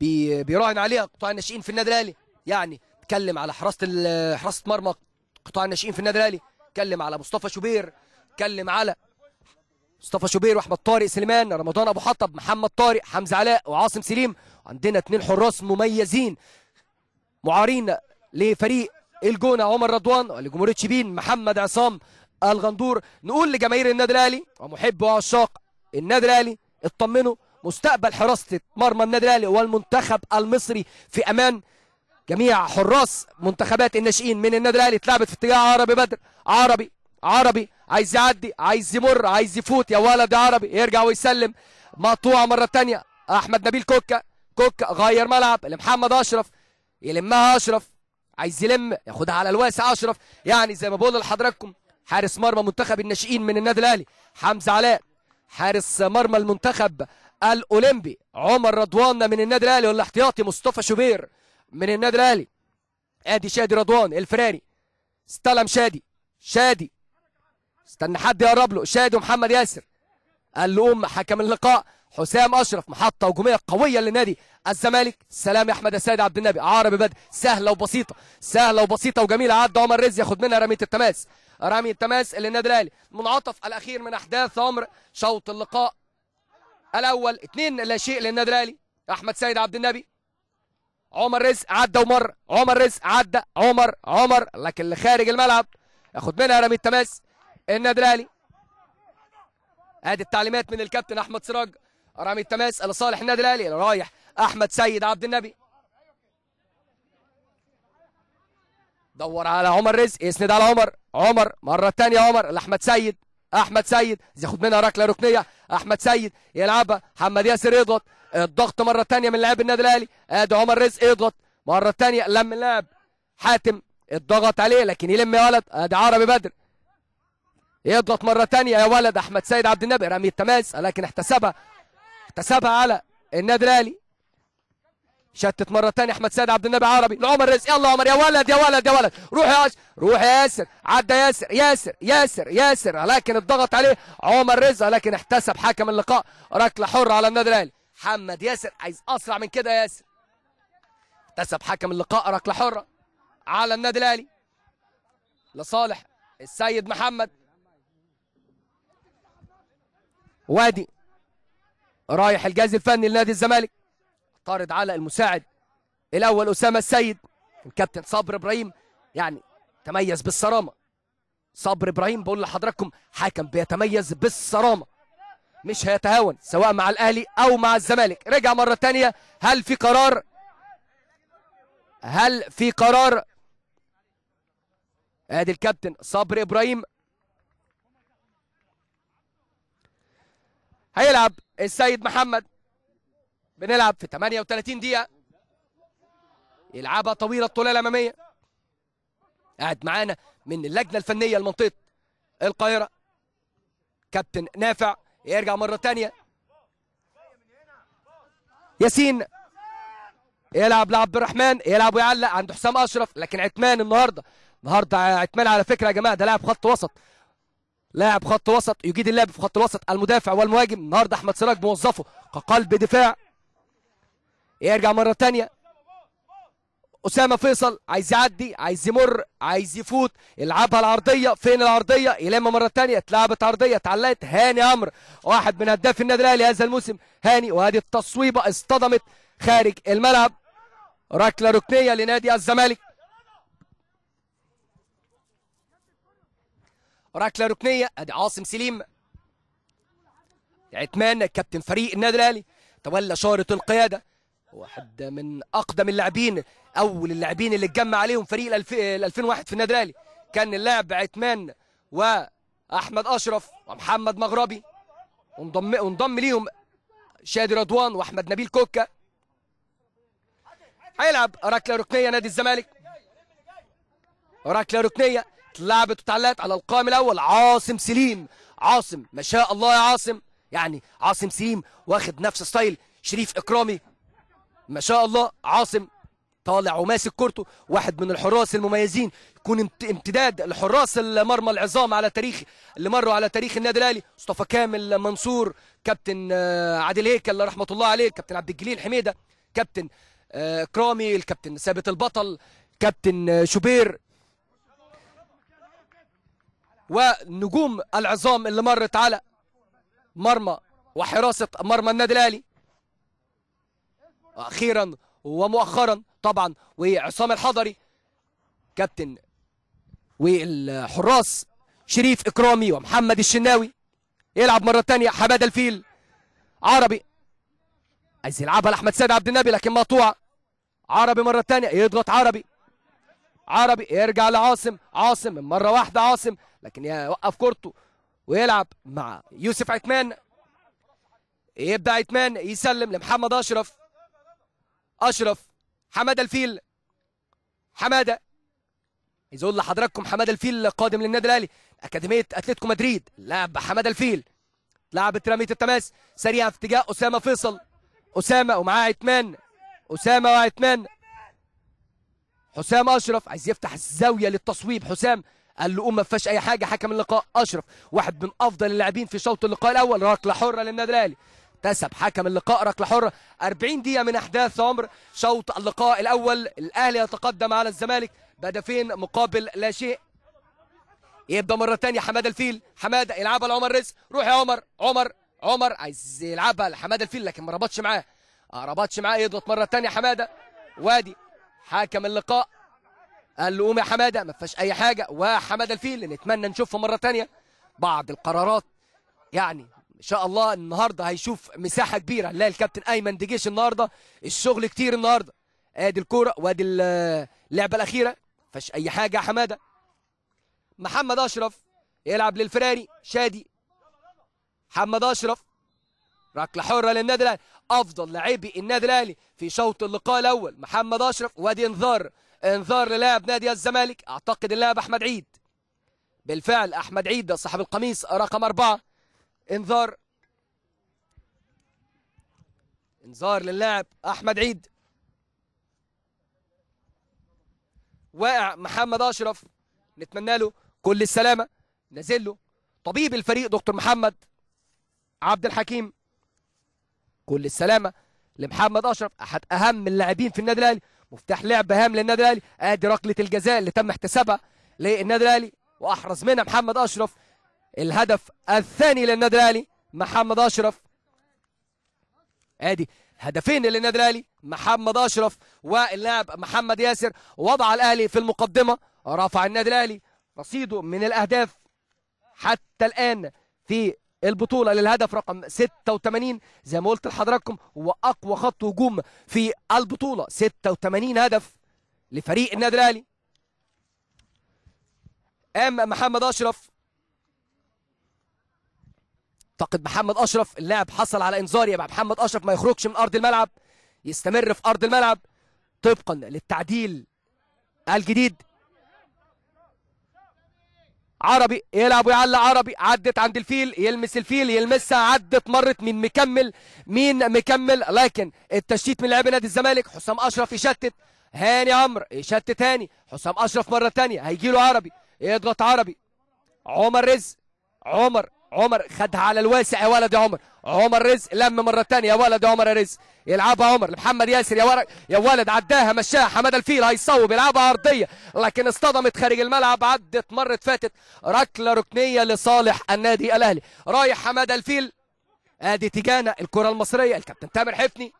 بي بيراهن عليها قطاع الناشئين في النادي الاهلي يعني اتكلم على حراسه حراسه مرمى قطاع الناشئين في النادي الاهلي اتكلم على مصطفى شوبير اتكلم على مصطفى شوبير واحمد طارق سليمان رمضان ابو حطب محمد طارق حمزه علاء وعاصم سليم عندنا اثنين حراس مميزين معارين لفريق الجونه عمر رضوان ولجمهوريه شبين محمد عصام الغندور نقول لجماهير النادي الاهلي ومحب وعشاق النادي الاهلي اطمنوا مستقبل حراسة مرمى النادي الأهلي والمنتخب المصري في أمان جميع حراس منتخبات الناشئين من النادي الأهلي اتلعبت في اتجاه عربي بدر عربي عربي عايز يعدي عايز يمر عايز يفوت يا ولد يا عربي يرجع ويسلم مقطوعة مرة تانية أحمد نبيل كوكا كوكا غير ملعب لمحمد أشرف يلمها أشرف عايز يلم ياخدها على الواسع أشرف يعني زي ما بقول لحضراتكم حارس مرمى منتخب الناشئين من النادي الأهلي حمزة علاء حارس مرمى المنتخب الأولمبي عمر رضوان من النادي الأهلي والاحتياطي مصطفى شوبير من النادي الأهلي ادي شادي رضوان الفراري استلم شادي شادي استنى حد يقرب له شادي ومحمد ياسر قال له حكم اللقاء حسام أشرف محطة هجومية قوية لنادي الزمالك سلام يا أحمد السيد عبد النبي عربي بدر سهلة وبسيطة سهلة وبسيطة وجميلة عدى عمر رز ياخد منها رمية التماس رامي التماس للنادي الأهلي منعطف الأخير من أحداث عمر شوط اللقاء الاول اثنين لا شيء للنادي الاهلي احمد سيد عبد النبي عمر رزق عدى ومر عمر رزق عدى عمر عمر لكن اللي خارج الملعب ياخد منها رمي التماس النادي الاهلي ادي التعليمات من الكابتن احمد سراج رمي التماس لصالح النادي الاهلي رايح احمد سيد عبد النبي دور على عمر رزق يسند على عمر عمر مره ثانيه عمر لاحمد سيد احمد سيد عايز ياخد منها ركله ركنيه احمد سيد يلعبها محمد ياسر يضغط الضغط مره ثانيه من لاعب النادي الاهلي ادي عمر رزق يضغط مره ثانيه لم اللاعب حاتم اتضغط عليه لكن يلم يا ولد ادي عربي بدر يضغط مره ثانيه يا ولد احمد سيد عبد النبي رمي التماس لكن احتسبها احتسبها على النادي الاهلي شتت مره ثانيه احمد سيد عبد النبي عربي لعمر رزق يلا عمر يا ولد يا ولد يا ولد روح يا ياسر روح يا ياسر عدى ياسر ياسر ياسر ياسر لكن الضغط عليه عمر رزق لكن احتسب حكم اللقاء ركله حره على النادي الاهلي محمد ياسر عايز اسرع من كده ياسر احتسب حكم اللقاء ركله حره على النادي الاهلي لصالح السيد محمد وادي رايح الجهاز الفني لنادي الزمالك طارد على المساعد الاول اسامه السيد الكابتن صبر ابراهيم يعني تميز بالصرامه صبر ابراهيم بقول لحضراتكم حكم بيتميز بالصرامه مش هيتهاون سواء مع الاهلي او مع الزمالك رجع مره ثانيه هل في قرار هل في قرار ادي الكابتن صبري ابراهيم هيلعب السيد محمد بنلعب في 38 دقيقة يلعبها طويلة الطولة الأمامية قاعد معانا من اللجنة الفنية لمنطقة القاهرة كابتن نافع يرجع مرة تانية ياسين يلعب لعبد الرحمن يلعب ويعلق عند حسام أشرف لكن عتمان النهاردة النهاردة عتمان على فكرة يا جماعة ده لاعب خط وسط لاعب خط وسط يجيد اللعب في خط الوسط المدافع والمهاجم النهارده احمد سراج موظفه كقلب دفاع يرجع مرة تانية أسامة فيصل عايز يعدي عايز يمر عايز يفوت يلعبها العرضية فين العرضية يلم مرة تانية اتلعبت عرضية اتعلقت هاني عمرو واحد من هداف النادي الأهلي هذا الموسم هاني وهذه التصويبة اصطدمت خارج الملعب ركلة ركنية لنادي الزمالك ركلة ركنية ادي عاصم سليم عثمان كابتن فريق النادي الأهلي تولى شارة القيادة واحد من اقدم اللاعبين اول اللاعبين اللي اتجمع عليهم فريق ال 2001 في النادي الاهلي كان اللاعب عثمان واحمد اشرف ومحمد مغربي وانضم وانضم ليهم شادي رضوان واحمد نبيل كوكا هيلعب ركله ركنيه نادي الزمالك ركله ركنيه اتلعبت وتعلقت على القائم الاول عاصم سليم عاصم ما شاء الله يا عاصم يعني عاصم سليم واخد نفس ستايل شريف اكرامي ما شاء الله عاصم طالع وماسك كورته واحد من الحراس المميزين يكون امتداد الحراس المرمى العظام على تاريخ اللي مروا على تاريخ النادي الاهلي مصطفى كامل منصور كابتن آه، عادل هيكل رحمه الله عليه كابتن عبد الجليل حميده كابتن آه، كرامي الكابتن ثابت البطل كابتن آه، شوبير ونجوم العظام اللي مرت على مرمى وحراسه مرمى النادي الاهلي اخيرا ومؤخرا طبعا وعصام الحضري كابتن والحراس شريف اكرامي ومحمد الشناوي يلعب مره ثانيه حماده الفيل عربي عايز يلعبها لاحمد سيد عبد النبي لكن مقطوعه عربي مره ثانيه يضغط عربي عربي يرجع لعاصم عاصم مره واحده عاصم لكن يوقف كورته ويلعب مع يوسف عثمان يبدا عثمان يسلم لمحمد اشرف أشرف حمادة الفيل حمادة عايز اقول لحضراتكم حماده الفيل قادم للنادي الاهلي اكاديميه اتلتيكو مدريد لعب حماده الفيل لعبت رميه التماس سريعه في اتجاه اسامه فيصل اسامه ومعاه عثمان اسامه وعثمان حسام اشرف عايز يفتح الزاويه للتصويب حسام قال له قوم ما فيهاش اي حاجه حكم اللقاء اشرف واحد من افضل اللاعبين في شوط اللقاء الاول ركله حره للنادي الاهلي احتسب حكم اللقاء ركله حره 40 دقيقه من احداث عمر شوط اللقاء الاول الاهلي يتقدم على الزمالك بهدفين مقابل لا شيء يبدا مره ثانيه حماده الفيل حماده يلعبها لعمر رزق روح يا عمر عمر عمر عايز يلعبها لحماده الفيل لكن ما ربطش معاه ما آه، ربطش معاه يضغط مره ثانيه حماده وادي حكم اللقاء قال له قوم يا حماده ما فيهاش اي حاجه وحماده الفيل نتمنى نشوفه مره ثانيه بعض القرارات يعني شاء الله النهاردة هيشوف مساحة كبيرة هنلاقي الكابتن أيمن دجيش النهاردة الشغل كتير النهاردة ادي الكورة وادي اللعبة الأخيرة فش أي حاجة يا حمادة محمد أشرف يلعب للفراري شادي محمد أشرف ركلة حرة للنادي الأهلي أفضل لاعبي النادي الأهلي في شوط اللقاء الأول محمد أشرف وادي انذار انذار للاعب نادي الزمالك أعتقد اللاعب أحمد عيد بالفعل أحمد عيد صاحب القميص رقم أربعة انذار انذار للاعب احمد عيد واقع محمد اشرف نتمنى له كل السلامه نازل له طبيب الفريق دكتور محمد عبد الحكيم كل السلامه لمحمد اشرف احد اهم اللاعبين في النادي الاهلي مفتاح لعب هام للنادي الاهلي ادي ركله الجزاء اللي تم احتسابها للنادي الاهلي واحرز منها محمد اشرف الهدف الثاني للنادي الاهلي محمد اشرف ادي هدفين للنادي الاهلي محمد اشرف واللاعب محمد ياسر وضع الاهلي في المقدمه رفع النادي الاهلي رصيده من الاهداف حتى الان في البطوله للهدف رقم 86 زي ما قلت لحضراتكم هو اقوى خط هجوم في البطوله 86 هدف لفريق النادي الاهلي ام محمد اشرف طاقة محمد أشرف اللاعب حصل على إنذار يبقى محمد أشرف ما يخرجش من أرض الملعب يستمر في أرض الملعب طبقا للتعديل الجديد عربي يلعب ويعلق عربي عدت عند الفيل يلمس الفيل يلمسها عدت مرت مين مكمل مين مكمل لكن التشتيت من لاعبي نادي الزمالك حسام اشرف يشتت هاني عمرو يشتت هاني حسام اشرف مره ثانيه هيجي له عربي يضغط عربي عمر رزق عمر عمر خدها على الواسع يا ولد يا عمر عمر رزق لم مرة تانية يا ولد يا عمر يا رزق يلعبها عمر لمحمد ياسر يا ورق يا ولد عداها مشاها حماده الفيل هيصوب يلعبها ارضيه لكن اصطدمت خارج الملعب عدت مرت فاتت ركله ركنيه لصالح النادي الاهلي رايح حماده الفيل ادي تيجانا الكره المصريه الكابتن تامر حفني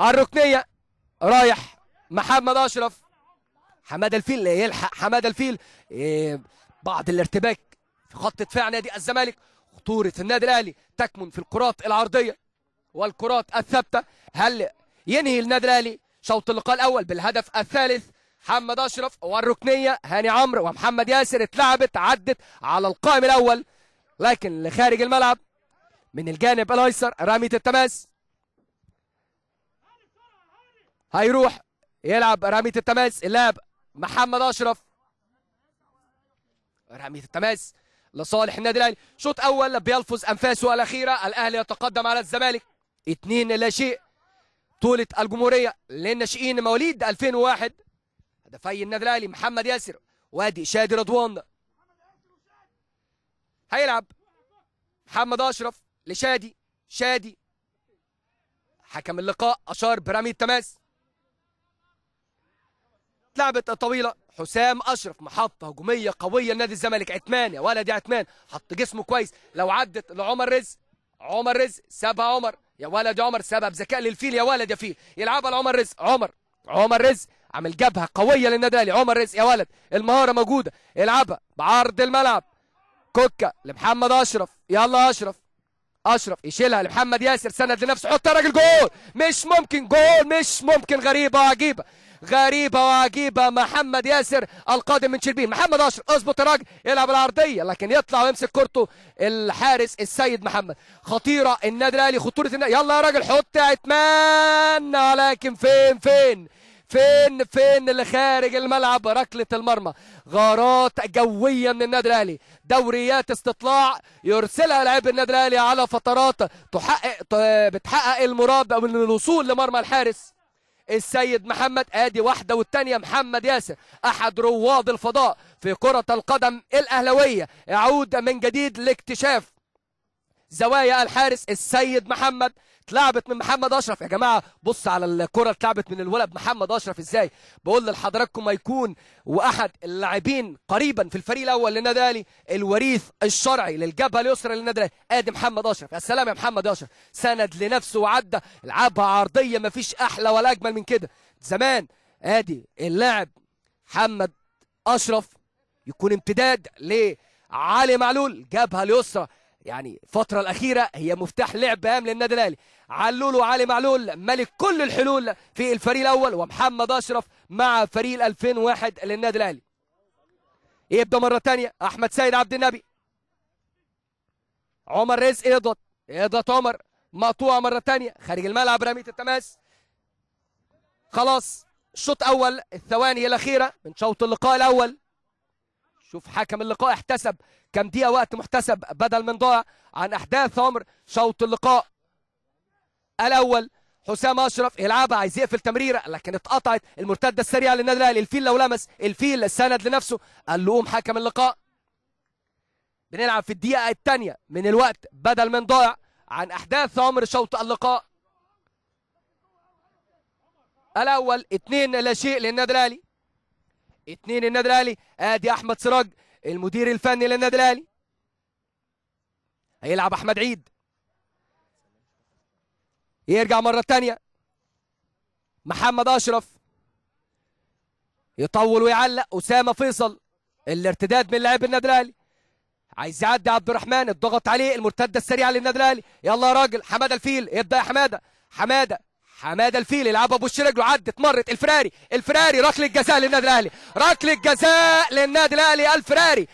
الركنيه رايح محمد اشرف حماده الفيل يلحق حماده الفيل إيه، بعض الارتباك في خط دفاع نادي الزمالك خطورة النادي الأهلي تكمن في الكرات العرضية والكرات الثابتة هل ينهي النادي الأهلي شوط اللقاء الأول بالهدف الثالث محمد أشرف والركنية هاني عمرو ومحمد ياسر اتلعبت عدت على القائم الأول لكن لخارج الملعب من الجانب الأيسر رمية التماس هيروح يلعب رمية التماس اللاعب محمد أشرف رمية التماس لصالح النادي الاهلي شوط اول بيلفظ انفاسه الاخيره الاهلي يتقدم على الزمالك 2 لا شيء بطوله الجمهوريه للناشئين مواليد 2001 هدفي النادي الاهلي محمد ياسر وادي شادي رضوان هيلعب محمد اشرف لشادي شادي حكم اللقاء اشار برامي التماس لعبة الطويلة حسام اشرف محطه هجوميه قويه لنادي الزمالك عتمان يا ولد يا عتمان حط جسمه كويس لو عدت لعمر رزق عمر رزق سابها عمر يا ولد يا عمر سابها بذكاء للفيل يا ولد يا فيل يلعبها لعمر رزق عمر عمر رزق عامل جبهه قويه للنادي الاهلي عمر رزق يا ولد المهاره موجوده العبها بعرض الملعب كوكا لمحمد اشرف يلا اشرف اشرف يشيلها لمحمد ياسر سند لنفسه حطها راجل جول مش ممكن جول مش ممكن غريبه عجيبه غريبة وعجيبة محمد ياسر القادم من شربين محمد أشرف اظبط الراجل يلعب العرضية لكن يطلع ويمسك كورته الحارس السيد محمد خطيرة النادي الأهلي خطورة النادي يلا يا راجل حط عتمان لكن فين فين فين فين اللي خارج الملعب ركلة المرمى غارات جوية من النادي الأهلي دوريات استطلاع يرسلها لاعب النادي الأهلي على فترات تحقق بتحقق المراد من الوصول لمرمى الحارس السيد محمد ادي واحده والثانيه محمد ياسر احد رواد الفضاء في كره القدم الاهلاويه يعود من جديد لاكتشاف زوايا الحارس السيد محمد اتلعبت من محمد اشرف يا جماعه بص على الكره اتلعبت من الولد محمد اشرف ازاي بقول لحضراتكم ما يكون واحد اللاعبين قريبا في الفريق الاول للنادي الاهلي الوريث الشرعي للجبهه اليسرى للنادي الاهلي ادي محمد اشرف يا سلام يا محمد اشرف سند لنفسه وعدى لعبها عرضيه ما فيش احلى ولا اجمل من كده زمان ادي اللاعب محمد اشرف يكون امتداد لعلي معلول جبهه اليسرى يعني الفترة الأخيرة هي مفتاح لعب هام للنادي الأهلي علول وعلي معلول ملك كل الحلول في الفريق الأول ومحمد أشرف مع فريق 2001 للنادي الأهلي يبدأ مرة تانية أحمد سيد عبد النبي عمر رزق يضغط يضغط عمر مقطوعة مرة تانية خارج الملعب رمية التماس خلاص الشوط أول الثواني الأخيرة من شوط اللقاء الأول شوف حكم اللقاء احتسب كم دقيقه وقت محتسب بدل من ضاع عن احداث عمر شوط اللقاء الاول حسام اشرف يلعبها عايز يقفل تمريره لكن اتقطعت المرتده السريعه للنادي الاهلي الفيل لو لمس الفيل سند لنفسه قال له قوم حكم اللقاء بنلعب في الدقيقه الثانيه من الوقت بدل من ضاع عن احداث عمر شوط اللقاء الاول اثنين لا شيء للنادي الاهلي اثنين النادي الاهلي ادي احمد سراج المدير الفني للنادي الاهلي هيلعب احمد عيد يرجع مره ثانيه محمد اشرف يطول ويعلق اسامه فيصل الارتداد من لاعب النادي الاهلي عايز يعدي عبد الرحمن الضغط عليه المرتده السريعه للنادي الاهلي يلا يا راجل حماده الفيل ابدا يا حماده حماده حماده الفيل يلعبها بوش رجله عدت مرت الفراري الفراري ركله جزاء للنادي الاهلي ركله جزاء للنادي الاهلي الفراري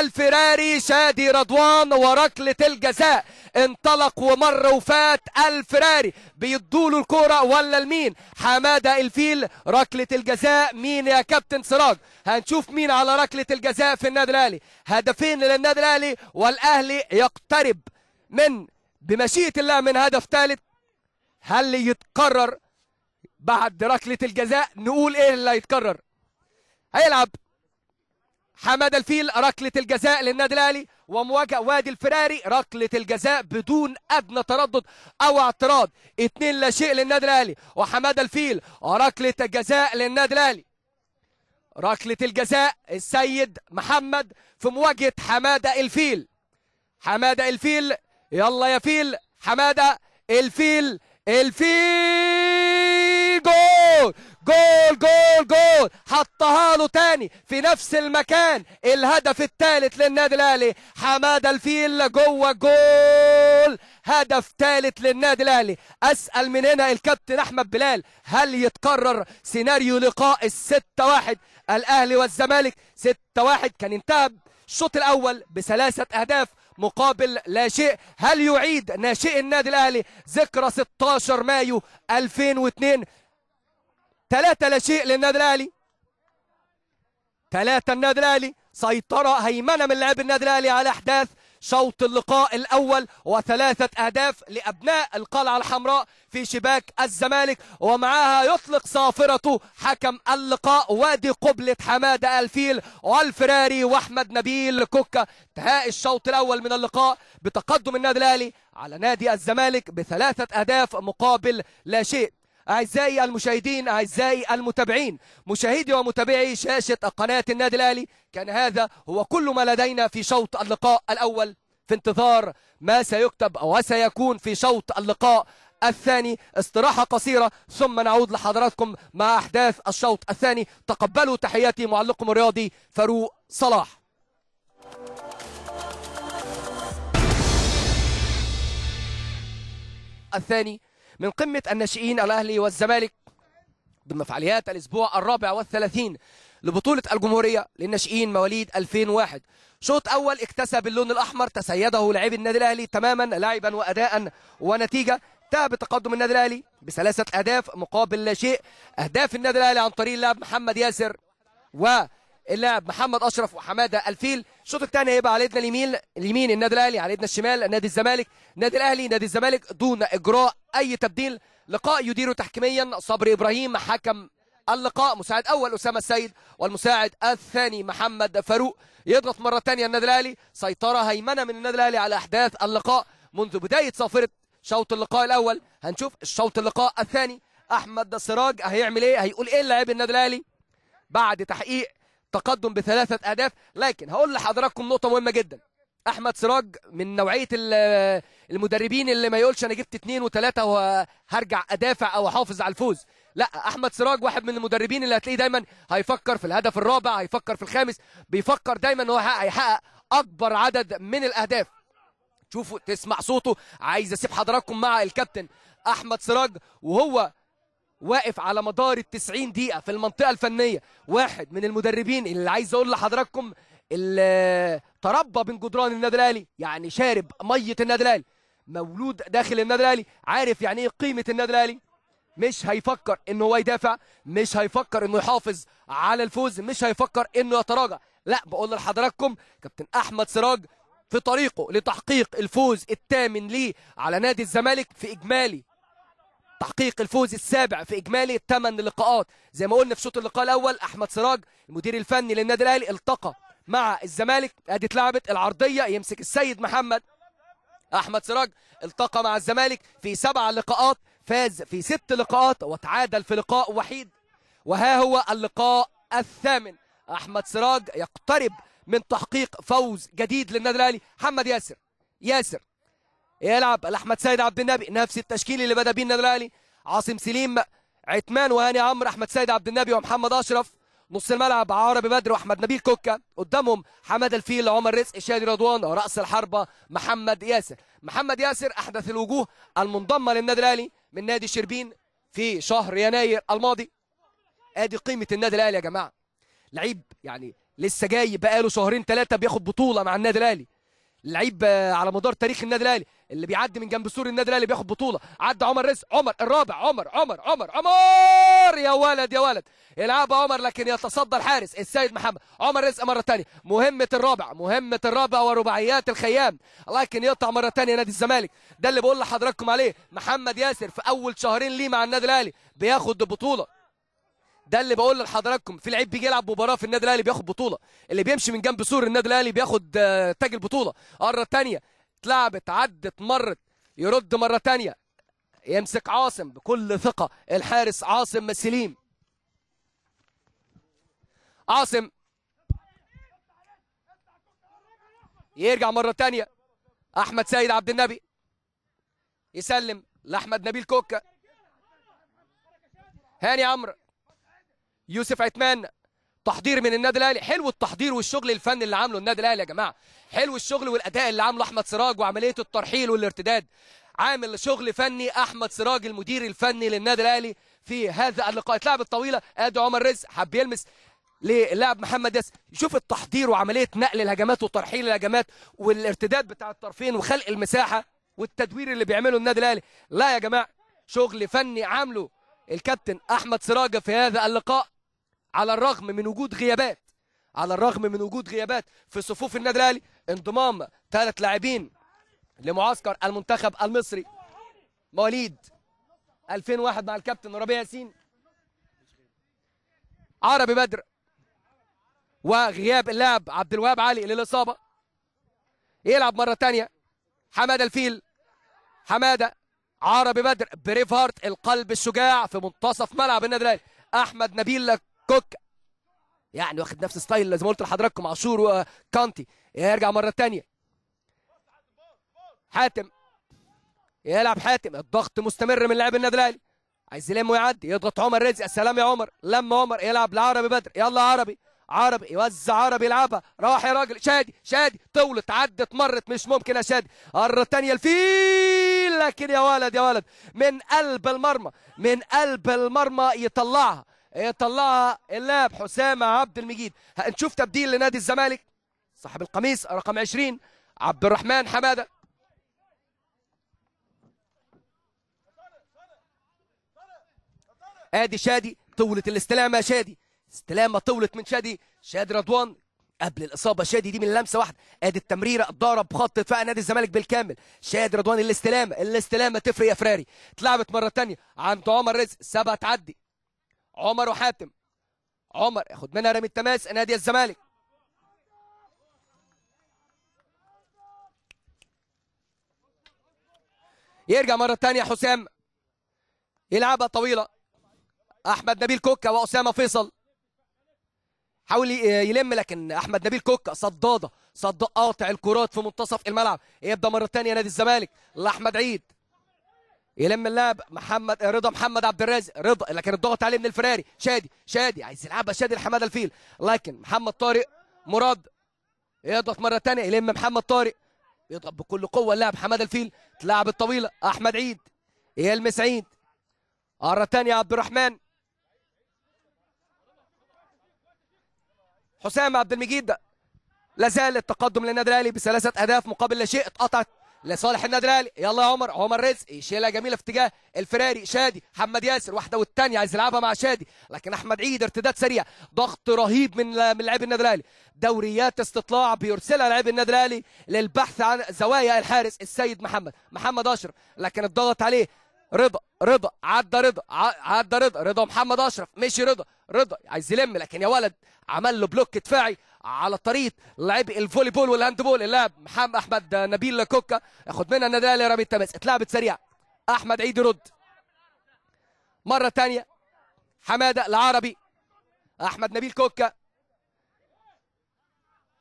الفراري شادي رضوان وركله الجزاء انطلق ومر وفات الفراري بيدوله الكرة ولا لمين حمادة الفيل ركلة الجزاء مين يا كابتن سراج هنشوف مين على ركلة الجزاء في النادي الاهلي هدفين للنادي الاهلي والاهلي يقترب من بمشيئة الله من هدف ثالث هل يتكرر بعد ركله الجزاء نقول ايه اللي هيتكرر هيلعب حماده الفيل ركله الجزاء للنادي الاهلي ومواجهه وادي الفراري ركله الجزاء بدون ادنى تردد او اعتراض اتنين لا شيء للنادي الاهلي وحماده الفيل ركله الجزاء للنادي الاهلي ركله الجزاء السيد محمد في مواجهه حماده الفيل حماده الفيل يلا يا فيل حماده الفيل الفي جول جول جول جول حطها له تاني في نفس المكان الهدف الثالث للنادي الاهلي حماده الفيل جوه الجول هدف ثالث للنادي الاهلي اسال من هنا الكابتن احمد بلال هل يتكرر سيناريو لقاء الستة واحد الاهلي والزمالك ستة واحد كان انتهى الشوط الاول بثلاثه اهداف مقابل لا شيء هل يعيد ناشئ النادي الأهلي ذكرى 16 مايو 2002 ثلاثة لا شيء للنادي الأهلي ثلاثة النادي الأهلي سيطرة هيمنة من لاعب النادي الأهلي على أحداث شوط اللقاء الأول وثلاثة أهداف لأبناء القلعة الحمراء في شباك الزمالك ومعها يطلق صافرته حكم اللقاء وادي قبلة حمادة الفيل والفراري وأحمد نبيل كوكا انتهاء الشوط الأول من اللقاء بتقدم النادي الأهلي على نادي الزمالك بثلاثة أهداف مقابل لا شيء أعزائي المشاهدين أعزائي المتابعين مشاهدي ومتابعي شاشة قناة النادي الأهلي كان هذا هو كل ما لدينا في شوط اللقاء الأول في انتظار ما سيكتب وسيكون في شوط اللقاء الثاني استراحة قصيرة ثم نعود لحضراتكم مع أحداث الشوط الثاني تقبلوا تحياتي معلقكم الرياضي فاروق صلاح الثاني من قمة الناشئين الأهلي والزمالك ضمن فعاليات الأسبوع الرابع والثلاثين لبطولة الجمهورية للناشئين مواليد 2001 شوط أول اكتسب اللون الأحمر تسيده لاعبي النادي الأهلي تماما لعبا وأداء ونتيجة انتهى بتقدم النادي الاهلي بثلاثه اهداف مقابل لا شيء اهداف النادي الاهلي عن طريق اللاعب محمد ياسر واللاعب محمد اشرف وحماده الفيل الشوط الثاني هيبقى على ايدنا اليمين اليمين النادي الاهلي على ايدنا الشمال نادي الزمالك نادي الاهلي نادي الزمالك دون اجراء اي تبديل لقاء يديره تحكيميا صبري ابراهيم حكم اللقاء مساعد اول اسامه السيد والمساعد الثاني محمد فاروق يضغط مره ثانيه النادي الاهلي سيطره هيمنه من النادي الاهلي على احداث اللقاء منذ بدايه صافره شوط اللقاء الاول هنشوف الشوط اللقاء الثاني احمد سراج هيعمل ايه هيقول ايه لاعب النادي الاهلي بعد تحقيق تقدم بثلاثه اهداف لكن هقول لحضراتكم نقطه مهمه جدا احمد سراج من نوعيه المدربين اللي ما يقولش انا جبت اثنين وثلاثه وهرجع ادافع او احافظ على الفوز لا احمد سراج واحد من المدربين اللي هتلاقيه دايما هيفكر في الهدف الرابع هيفكر في الخامس بيفكر دايما ان هو هيحقق اكبر عدد من الاهداف شوفوا تسمع صوته عايز اسيب حضراتكم مع الكابتن احمد سراج وهو واقف على مدار ال 90 دقيقه في المنطقه الفنيه واحد من المدربين اللي عايز اقول لحضراتكم اللي تربى بين جدران النادي الاهلي يعني شارب ميه النادي الاهلي مولود داخل النادي الاهلي عارف يعني ايه قيمه النادي الاهلي مش هيفكر ان هو يدافع مش هيفكر انه يحافظ على الفوز مش هيفكر انه يتراجع لا بقول لحضراتكم كابتن احمد سراج في طريقه لتحقيق الفوز الثامن لي على نادي الزمالك في إجمالي تحقيق الفوز السابع في إجمالي الثمان لقاءات زي ما قلنا في شوط اللقاء الأول أحمد سراج المدير الفني للنادي الأهلي التقى مع الزمالك ادي اتلعبت العرضية يمسك السيد محمد أحمد سراج التقى مع الزمالك في سبع لقاءات فاز في ست لقاءات وتعادل في لقاء وحيد وها هو اللقاء الثامن أحمد سراج يقترب من تحقيق فوز جديد للنادي الاهلي محمد ياسر ياسر يلعب لاحمد سيد عبد النبي نفس التشكيل اللي بدا بيه النادي الاهلي عاصم سليم عثمان وهاني عمرو احمد سيد عبد النبي ومحمد اشرف نص الملعب عربي بدر واحمد نبيل كوكا قدامهم حماده الفيل عمر رزق شادي رضوان راس الحربه محمد ياسر محمد ياسر احدث الوجوه المنضمه للنادي الاهلي من نادي شربين في شهر يناير الماضي ادي قيمه النادي الاهلي يا جماعه لعيب يعني لسه جاي بقاله شهرين ثلاثه بياخد بطوله مع النادي الاهلي لعيب آه، على مدار تاريخ النادي الاهلي اللي بيعدي من جنب سور النادي الاهلي بياخد بطوله عدى عمر رزق عمر الرابع عمر عمر عمر عمر يا ولد يا ولد يلعب عمر لكن يتصدى الحارس السيد محمد عمر رزق مره ثانيه مهمه الرابع مهمه الرابع ورباعيات الخيام لكن يقطع مره ثانيه نادي الزمالك ده اللي بقول لحضراتكم عليه محمد ياسر في اول شهرين ليه مع النادي الاهلي بياخد بطوله ده اللي بقول لحضراتكم في لعيب بيجي يلعب مباراه في النادي الاهلي بياخد بطوله اللي بيمشي من جنب سور النادي الاهلي بياخد آه، تاج البطوله مره ثانيه اتلعبت عدت مرت يرد مره ثانيه يمسك عاصم بكل ثقه الحارس عاصم سليم عاصم يرجع مرة ثانيه أحمد سيد عبد النبي يسلم لأحمد نبيل كوكا هاني عمرو يوسف عثمان تحضير من النادي الاهلي حلو التحضير والشغل الفني اللي عامله النادي الاهلي يا جماعه حلو الشغل والاداء اللي عامله احمد سراج وعمليه الترحيل والارتداد عامل شغل فني احمد سراج المدير الفني للنادي الاهلي في هذا اللقاء اتلعب الطويله ادي عمر رزق حب يلمس للاعب محمد ياسر شوف التحضير وعمليه نقل الهجمات وترحيل الهجمات والارتداد بتاع الطرفين وخلق المساحه والتدوير اللي بيعمله النادي الاهلي لا يا جماعه شغل فني عامله الكابتن احمد سراج في هذا اللقاء على الرغم من وجود غيابات على الرغم من وجود غيابات في صفوف النادي الاهلي انضمام ثلاث لاعبين لمعسكر المنتخب المصري مواليد 2001 مع الكابتن ربيع ياسين عربي بدر وغياب اللاعب عبد الوهاب علي للاصابه يلعب مره ثانيه حماده الفيل حماده عربي بدر بريف هارت القلب الشجاع في منتصف ملعب النادي الاهلي احمد نبيل كوك يعني واخد نفس ستايل زي ما قلت لحضراتكم عاشور وكانتي يرجع مره ثانيه حاتم يلعب حاتم الضغط مستمر من لاعب النادي الاهلي عايز يلم ويعدي يضغط عمر رزق السلام يا عمر لم عمر يلعب لعربي بدر يلا عربي عربي يوزع عربي يلعبها راح يا راجل شادي شادي طولت عدت مرت مش ممكن يا شادي مره ثانيه الفيل لكن يا ولد يا ولد من قلب المرمى من قلب المرمى يطلعها يطلعها اللاعب حسام عبد المجيد هنشوف تبديل لنادي الزمالك صاحب القميص رقم 20 عبد الرحمن حماده ادي شادي طولت الاستلامه شادي استلامه طولت من شادي شادي رضوان قبل الاصابه شادي دي من لمسه واحده ادي التمريره ضرب خط دفاع نادي الزمالك بالكامل شادي رضوان الاستلامه الاستلامه تفرق يا فراري اتلعبت مره ثانيه عند عمر رزق سبعه تعدي عمر وحاتم عمر ياخد منها رامي التماس نادي الزمالك يرجع مره ثانيه حسام يلعبها طويله احمد نبيل كوكا واسامه فيصل حاول يلم لكن احمد نبيل كوكا صداده صد قاطع الكرات في منتصف الملعب يبدا مره ثانيه نادي الزمالك لاحمد عيد يلم اللعب محمد رضا محمد عبد الرازق رضا لكن الضغط عليه من الفراري شادي شادي عايز يلعبها شادي لحماده الفيل لكن محمد طارق مراد يضغط مره ثانيه يلم محمد طارق يضغط بكل قوه اللاعب حماده الفيل تلعب الطويله احمد عيد يلمس عيد مره ثانيه عبد الرحمن حسام عبد المجيد لا زال التقدم للنادي الاهلي بثلاثه اهداف مقابل لا شيء اتقطعت لصالح النادي الاهلي يلا يا عمر عمر رزق يشيلها جميله في اتجاه الفراري شادي محمد ياسر واحده والثانيه عايز يلعبها مع شادي لكن احمد عيد ارتداد سريع ضغط رهيب من من لعيب النادي الاهلي دوريات استطلاع بيرسلها لعيب النادي الاهلي للبحث عن زوايا الحارس السيد محمد محمد اشرف لكن الضغط عليه رضا رضا عدى رضا عدى رضا رضا محمد اشرف مشي رضا رضا عايز يلم لكن يا ولد عمل له بلوك دفاعي على طريقه لعب الفولي بول والهاند بول اللاعب محمد احمد نبيل كوكا ياخد منها ندال رامي التماس اتلعبت سريعه احمد عيد يرد مره ثانيه حماده العربي احمد نبيل كوكا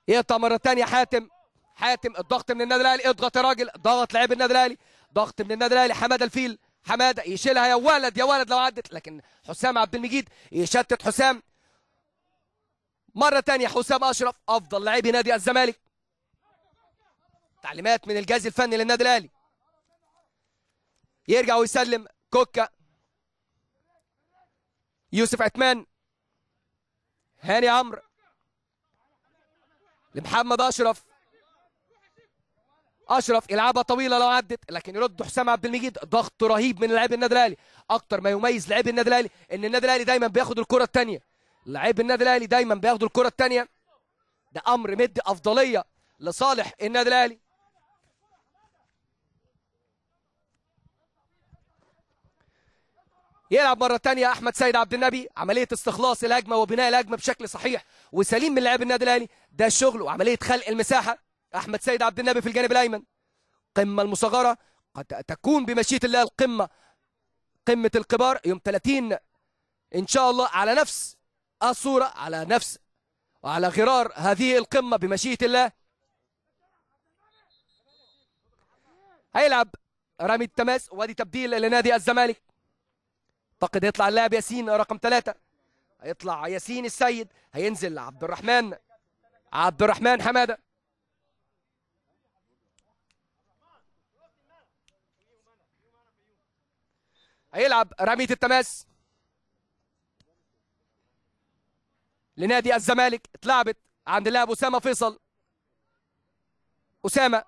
يقطع مره ثانيه حاتم حاتم الضغط من النادي الاهلي اضغط يا راجل ضغط لعيب النادي الاهلي ضغط من النادي الاهلي حماده الفيل حماده يشيلها يا ولد يا ولد لو عدت لكن حسام عبد المجيد يشتت حسام مرة تانية حسام أشرف أفضل لاعبي نادي الزمالك تعليمات من الجهاز الفني للنادي الأهلي يرجع ويسلم كوكا يوسف عثمان هاني عمرو لمحمد أشرف أشرف يلعبها طويلة لو عدت لكن يرد حسام عبد المجيد ضغط رهيب من لاعبي النادي الأهلي أكتر ما يميز لاعبي النادي الأهلي إن النادي الأهلي دايما بياخد الكرة الثانية لعيب النادي الاهلي دايما بياخدوا الكره الثانيه ده امر مدي افضليه لصالح النادي الاهلي يلعب مره ثانيه احمد سيد عبد النبي عمليه استخلاص الهجمه وبناء الهجمه بشكل صحيح وسليم من لعيب النادي الاهلي ده شغله وعمليه خلق المساحه احمد سيد عبد النبي في الجانب الايمن قمه المصغره قد تكون بمشيئه الله القمه قمه الكبار يوم 30 ان شاء الله على نفس الصورة على نفس وعلى غرار هذه القمة بمشيئة الله هيلعب رامي التماس وادي تبديل لنادي الزمالك اعتقد يطلع اللاعب ياسين رقم ثلاثة هيطلع ياسين السيد هينزل عبد الرحمن عبد الرحمن حماده هيلعب رامية التماس لنادي الزمالك اتلعبت عند اللاعب اسامه فيصل اسامه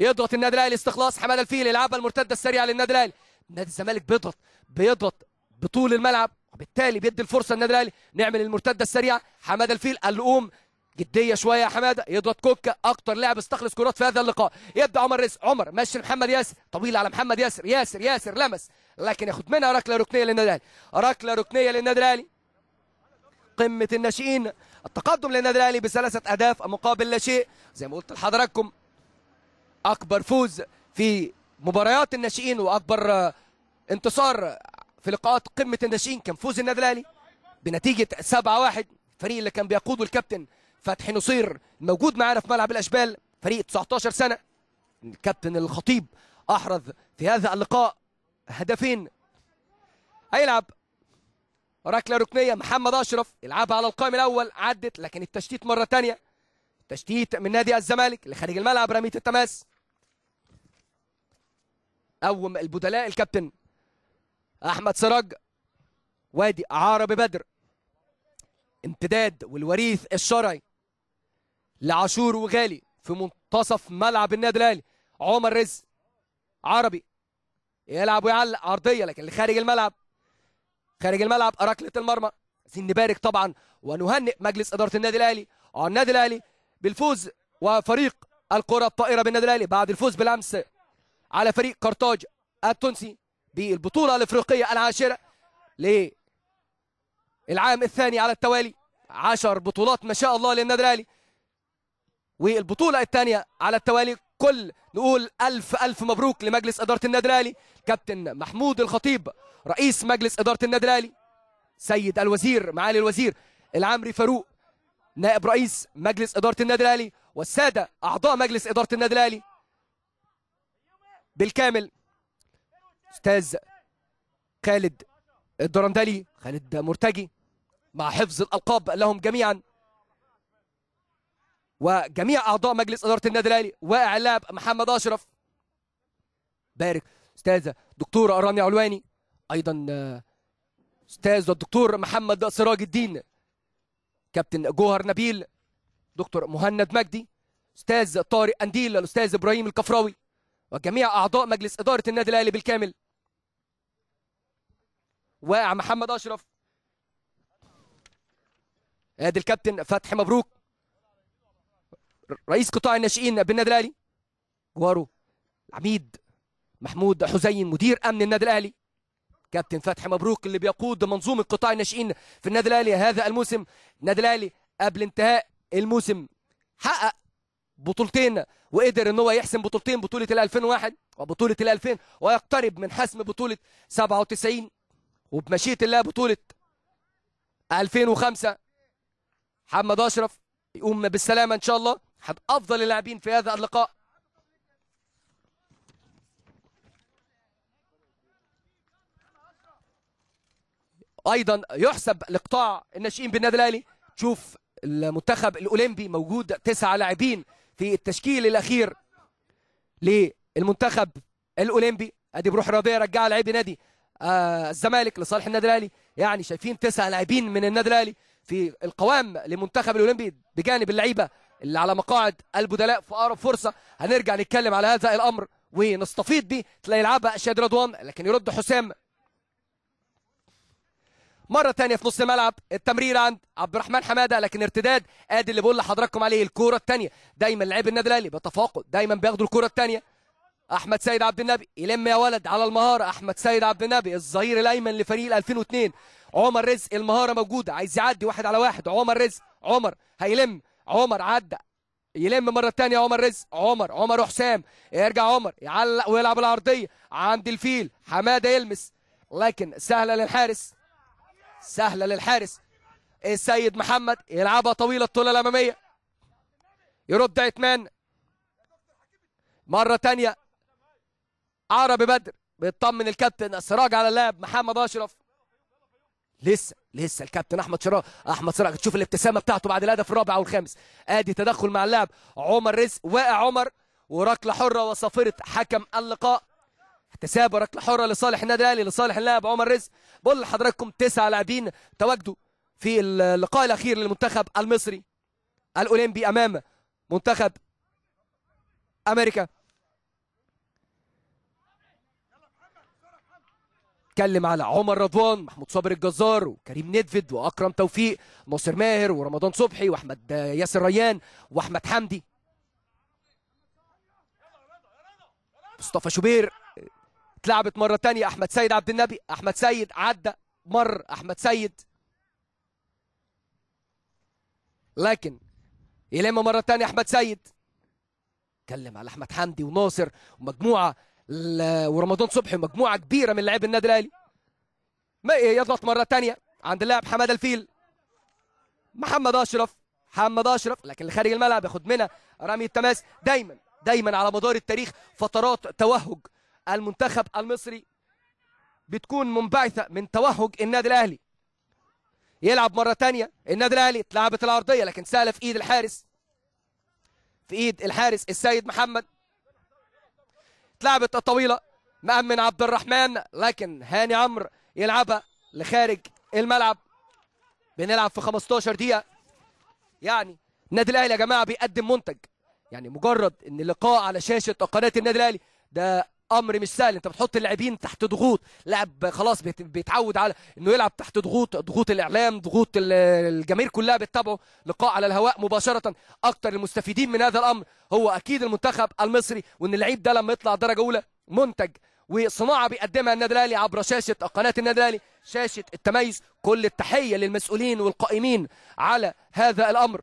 يضغط النادي الاهلي استخلاص حماده الفيل يلعبها المرتده السريعه للنادي الاهلي نادي الزمالك بيضغط بيضغط بطول الملعب وبالتالي بيدي الفرصه للنادي الاهلي نعمل المرتده السريعه حماده الفيل القوم جديه شويه يا حماده يضغط كوكا اكتر لاعب استخلص كرات في هذا اللقاء يبدا عمر رزق عمر مشي محمد ياسر طويل على محمد ياسر ياسر ياسر لمس لكن ياخد منها ركله ركنيه للنادي الاهلي ركله ركنيه للنادي الاهلي قمة الناشئين التقدم للنادي الاهلي بثلاثة اهداف مقابل لا شيء زي ما قلت لحضراتكم اكبر فوز في مباريات الناشئين واكبر آه، انتصار في لقاءات قمة الناشئين كان فوز النادي الاهلي بنتيجة 7-1 الفريق اللي كان بيقوده الكابتن فتحي نصير موجود معانا في ملعب الاشبال فريق 19 سنة الكابتن الخطيب احرز في هذا اللقاء هدفين هيلعب ركله ركنيه محمد اشرف يلعبها على القائم الاول عدت لكن التشتيت مره ثانيه تشتيت من نادي الزمالك لخارج الملعب رميه التماس قوم البدلاء الكابتن احمد سراج وادي عربي بدر امتداد والوريث الشرعي لعاشور وغالي في منتصف ملعب النادي الاهلي عمر رزق عربي يلعب ويعلق عرضيه لكن لخارج الملعب خارج الملعب ركله المرمى عايزين نبارك طبعا ونهنئ مجلس اداره النادي الاهلي آه، النادي الاهلي بالفوز وفريق الكره الطائره بالنادي الاهلي بعد الفوز بالامس على فريق قرطاج التونسي بالبطوله الافريقيه العاشره للعام الثاني على التوالي عشر بطولات ما شاء الله للنادي الاهلي والبطوله الثانيه على التوالي كل نقول ألف ألف مبروك لمجلس إدارة النادي الأهلي كابتن محمود الخطيب رئيس مجلس إدارة النادي الأهلي سيد الوزير معالي الوزير العامري فاروق نائب رئيس مجلس إدارة النادي الأهلي والسادة أعضاء مجلس إدارة النادي الأهلي بالكامل أستاذ خالد الدرندلي خالد مرتجي مع حفظ الألقاب لهم جميعا وجميع أعضاء مجلس إدارة النادي الأهلي واعلام محمد أشرف بارك أستاذة دكتور رامي علواني أيضا أستاذ الدكتور محمد سراج الدين كابتن جوهر نبيل دكتور مهند مجدي أستاذ طارق أنديل الأستاذ إبراهيم الكفراوي وجميع أعضاء مجلس إدارة النادي الأهلي بالكامل واقع محمد أشرف ادي الكابتن فتحي مبروك رئيس قطاع الناشئين بالنادي الاهلي جواره العميد محمود حسين مدير امن النادي الاهلي كابتن فتحي مبروك اللي بيقود منظومه قطاع الناشئين في النادي الاهلي هذا الموسم النادي الاهلي قبل انتهاء الموسم حقق بطولتين وقدر ان هو يحسم بطولتين بطوله ال 2001 وبطوله ال 2000 ويقترب من حسم بطوله 97 وبمشيئه الله بطوله 2005 محمد اشرف يقوم بالسلامه ان شاء الله أحد أفضل اللاعبين في هذا اللقاء أيضا يحسب لقطاع الناشئين بالنادي الأهلي تشوف المنتخب الأولمبي موجود تسعة لاعبين في التشكيل الأخير للمنتخب الأولمبي أدي بروح رياضيه رجع لاعبي نادي آه الزمالك لصالح النادي الاهلي يعني شايفين تسعة لاعبين من النادي الاهلي في القوام لمنتخب الاولمبي بجانب اللعيبه اللي على مقاعد البدلاء في اقرب فرصه هنرجع نتكلم على هذا الامر ونستفيد بيه تلاقي يلعبها شادي رضوان لكن يرد حسام مره ثانيه في نص الملعب التمرير عند عبد الرحمن حماده لكن ارتداد ادي اللي بقول لحضراتكم عليه الكوره الثانيه دايما لعيب النادي الاهلي بتفاقد دايما بياخدوا الكوره الثانيه احمد سيد عبد النبي يلم يا ولد على المهاره احمد سيد عبد النبي الظهير الايمن لفريق 2002 عمر رزق المهاره موجوده عايز يعدي واحد على واحد عمر رزق عمر هيلم عمر عدى يلم مره تانية عمر رزق عمر عمر وحسام يرجع عمر يعلق ويلعب العرضيه عند الفيل حماده يلمس لكن سهله للحارس سهله للحارس السيد محمد يلعبها طويله الطوله الاماميه يرد عثمان مره تانية عربي بدر بيطمن الكابتن السراج على اللاعب محمد اشرف لسه لسه الكابتن احمد شراء احمد شراء تشوف الابتسامه بتاعته بعد الهدف الرابع والخامس ادي تدخل مع اللاعب عمر رزق واقع عمر وركله حره وصافره حكم اللقاء احتساب ركله حره لصالح النادي الاهلي لصالح اللاعب عمر رزق بقول لحضراتكم تسع لاعبين تواجدوا في اللقاء الاخير للمنتخب المصري الاولمبي امام منتخب امريكا بتكلم على عمر رضوان محمود صابر الجزار وكريم ندفد واكرم توفيق ناصر ماهر ورمضان صبحي واحمد ياسر ريان واحمد حمدي مصطفى شوبير اتلعبت مره تانية احمد سيد عبد النبي احمد سيد عدى مر احمد سيد لكن يلم مره تانية احمد سيد اتكلم على احمد حمدي وناصر ومجموعه ورمضان صبحي مجموعه كبيره من لاعبي النادي الاهلي إيه، يضغط مره ثانيه عند اللاعب حماده الفيل محمد اشرف محمد اشرف لكن خارج الملعب ياخد منها رمي التماس دايما دايما على مدار التاريخ فترات توهج المنتخب المصري بتكون منبعثه من توهج النادي الاهلي يلعب مره ثانيه النادي الاهلي اتلعبت العرضيه لكن سهله في ايد الحارس في ايد الحارس السيد محمد اتلعبت الطويله مأمن عبد الرحمن لكن هاني عمرو يلعبها لخارج الملعب بنلعب في 15 دقيقه يعني النادي الاهلي يا جماعه بيقدم منتج يعني مجرد ان اللقاء على شاشه قناه النادي الاهلي ده امر مش سهل انت بتحط اللاعبين تحت ضغوط لاعب خلاص بيتعود على انه يلعب تحت ضغوط ضغوط الاعلام ضغوط الجماهير كلها بتتابعه لقاء على الهواء مباشره اكتر المستفيدين من هذا الامر هو اكيد المنتخب المصري وان اللعيب ده لما يطلع درجه اولى منتج وصناعه بيقدمها النادي الاهلي عبر شاشه قناه النادي الاهلي شاشه التميز كل التحيه للمسؤولين والقائمين على هذا الامر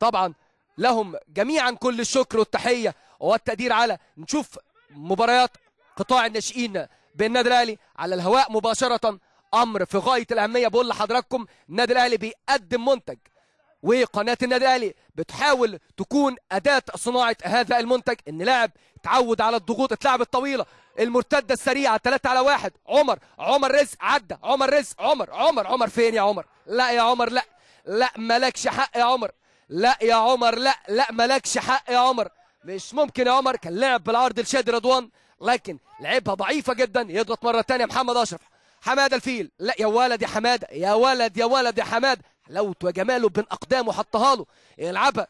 طبعا لهم جميعا كل الشكر والتحيه والتقدير على نشوف مباريات قطاع الناشئين بالنادي الاهلي على الهواء مباشره امر في غايه الاهميه بقول لحضراتكم النادي الاهلي بيقدم منتج وقناه النادي الاهلي بتحاول تكون اداه صناعه هذا المنتج ان لاعب اتعود على الضغوط اتلعب الطويله المرتده السريعه 3 على 1 عمر عمر رزق عدى عمر رزق عمر عمر عمر فين يا عمر لا يا عمر لا لا مالكش حق يا عمر لا يا عمر لا لا مالكش حق يا عمر مش ممكن يا عمر كان لعب بالعرض لشادي رضوان لكن لعبها ضعيفه جدا يضغط مره ثانيه محمد اشرف حماده الفيل لا يا ولد يا حماده يا ولد يا ولد يا حماده حلاوته وجماله بين اقدامه حطها له يلعبها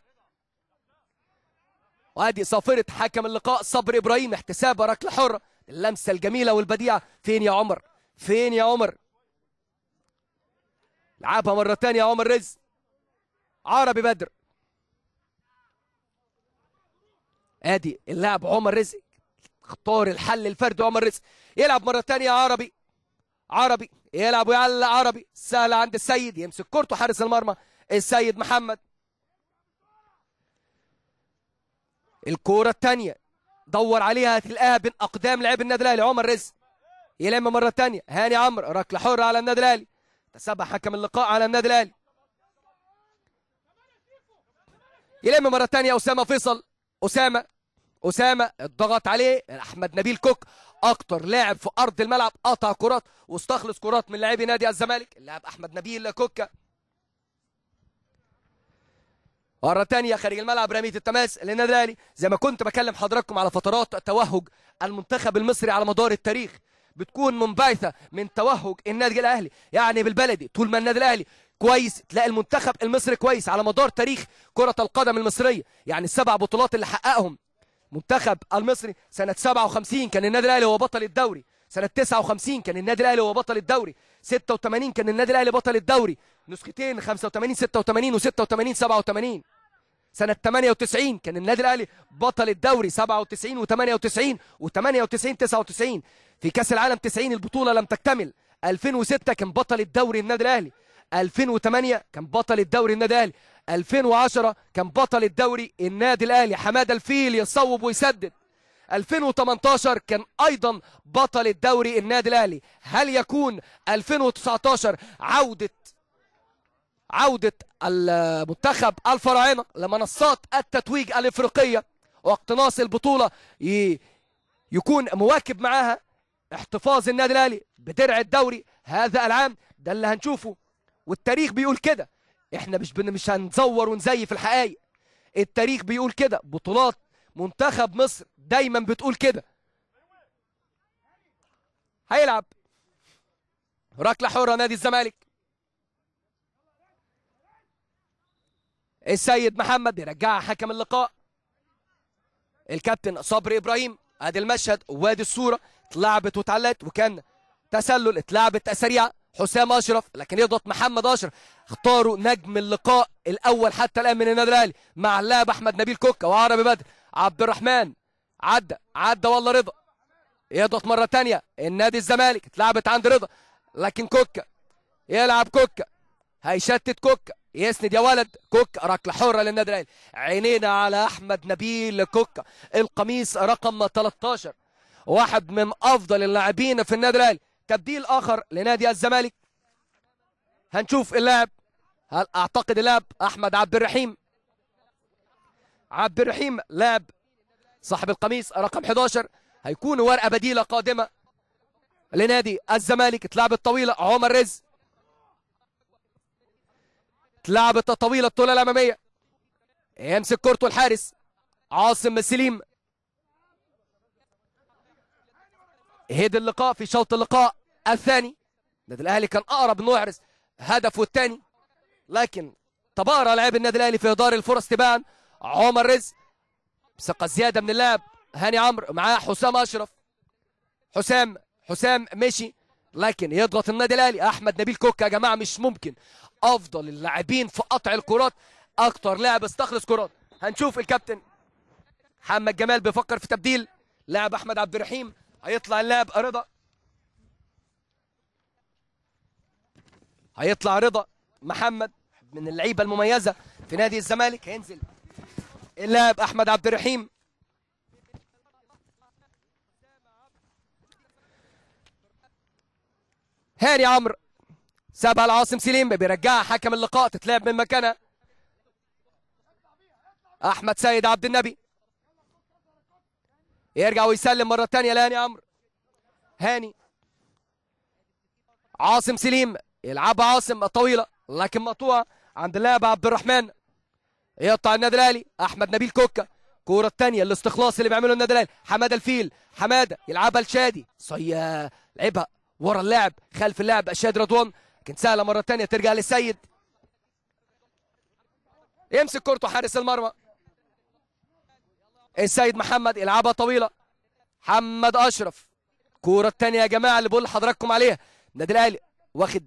وادي صافره حكم اللقاء صبر ابراهيم احتساب ركله حره اللمسه الجميله والبديعه فين يا عمر فين يا عمر لعبها مره ثانيه يا عمر رزق عربي بدر ادي اللاعب عمر رزق اختار الحل الفردي عمر رزق يلعب مره ثانيه عربي عربي يلعب ويعلق عربي سهل عند السيد يمسك كورته حارس المرمى السيد محمد الكوره الثانيه دور عليها هتلاقيها بين اقدام لاعب النادي الاهلي عمر رزق يلم مره ثانيه هاني عمرو ركله حره على النادي الاهلي تسبح حكم اللقاء على النادي الاهلي يلم مره ثانيه اسامه فيصل أسامة أسامة اتضغط عليه أحمد نبيل كوك أكتر لاعب في أرض الملعب قطع كرات واستخلص كرات من لاعبي نادي الزمالك اللاعب أحمد نبيل كوكا مرة تانية خارج الملعب رمية التماس للنادي الأهلي زي ما كنت بكلم حضراتكم على فترات توهج المنتخب المصري على مدار التاريخ بتكون منبعثة من توهج النادي الأهلي يعني بالبلدي طول ما النادي الأهلي كويس تلاقي المنتخب المصري كويس على مدار تاريخ كرة القدم المصرية يعني السبع بطولات اللي حققهم منتخب المصري سنة 57 كان النادي الاهلي هو بطل الدوري سنة 59 كان النادي الاهلي هو بطل الدوري 86 كان النادي الاهلي بطل الدوري نسختين 85 86 و 86 87 سنة 98 كان النادي الاهلي بطل الدوري 97 و98 و98 99 في كأس العالم 90 البطولة لم تكتمل 2006 كان بطل الدوري النادي الاهلي 2008 كان بطل الدوري النادي الاهلي 2010 كان بطل الدوري النادي الاهلي حماده الفيل يصوب ويسدد 2018 كان ايضا بطل الدوري النادي الاهلي هل يكون 2019 عوده عوده المنتخب الفراعنه لمنصات التتويج الافريقيه واقتناص البطوله يكون مواكب معاها احتفاظ النادي الاهلي بدرع الدوري هذا العام ده اللي هنشوفه والتاريخ بيقول كده احنا مش بن مش هنزور ونزيف الحقائق التاريخ بيقول كده بطولات منتخب مصر دايما بتقول كده هيلعب ركله حره نادي الزمالك السيد محمد يرجعها حكم اللقاء الكابتن صبري ابراهيم ادي المشهد وادي الصوره اتلعبت واتعلقت وكان تسلل اتلعبت سريعه حسام اشرف لكن يضغط محمد اشرف اختاروا نجم اللقاء الاول حتى الان من النادي الاهلي مع اللاعب احمد نبيل كوكا وعربي بدر عبد الرحمن عدى عدى والله رضا يضغط مره ثانيه النادي الزمالك اتلعبت عند رضا لكن كوكا يلعب كوكا هيشتت كوكا يسند يا ولد كوكا ركله حره للنادي الاهلي عينينا على احمد نبيل كوكا القميص رقم 13 واحد من افضل اللاعبين في النادي الاهلي تبديل اخر لنادي الزمالك هنشوف اللاعب هل اعتقد اللاعب احمد عبد الرحيم عبد الرحيم لاعب صاحب القميص رقم 11 هيكون ورقه بديله قادمه لنادي الزمالك اتلعبت الطويله عمر رز اتلعبت الطويله الطوله الاماميه يمسك كورته الحارس عاصم سليم هيد اللقاء في شوط اللقاء الثاني النادي الاهلي كان اقرب انه يحرز هدفه الثاني لكن تبارى لاعب النادي الاهلي في اداره الفرص تبان عمر رزق ثقه زياده من اللاعب هاني عمرو معاه حسام اشرف حسام حسام مشي لكن يضغط النادي الاهلي احمد نبيل كوكا يا جماعه مش ممكن افضل اللاعبين في قطع الكرات اكتر لاعب استخلص كرات هنشوف الكابتن محمد جمال بيفكر في تبديل لاعب احمد عبد الرحيم هيطلع اللاعب رضا هيطلع رضا محمد من اللعيبه المميزه في نادي الزمالك هينزل اللاعب احمد عبد الرحيم هاني عمرو سابها لعاصم سليم بيرجعها حكم اللقاء تتلعب من مكانها احمد سيد عبد النبي يرجع ويسلم مره ثانيه لهاني عمرو هاني عاصم سليم يلعبها عاصم طويله لكن مقطوعه عند اللاعب عبد الرحمن يقطع النادي الاهلي احمد نبيل كوكا الكوره الثانيه الاستخلاص اللي بيعمله النادي الاهلي حماده الفيل حماده يلعبها لشادي صيا لعبها ورا اللاعب خلف اللاعب شادي رضوان لكن سهله مره ثانيه ترجع للسيد يمسك كورته حارس المرمى السيد محمد يلعبها طويله محمد اشرف الكوره الثانيه يا جماعه اللي بقول لحضراتكم عليها النادي الاهلي واخد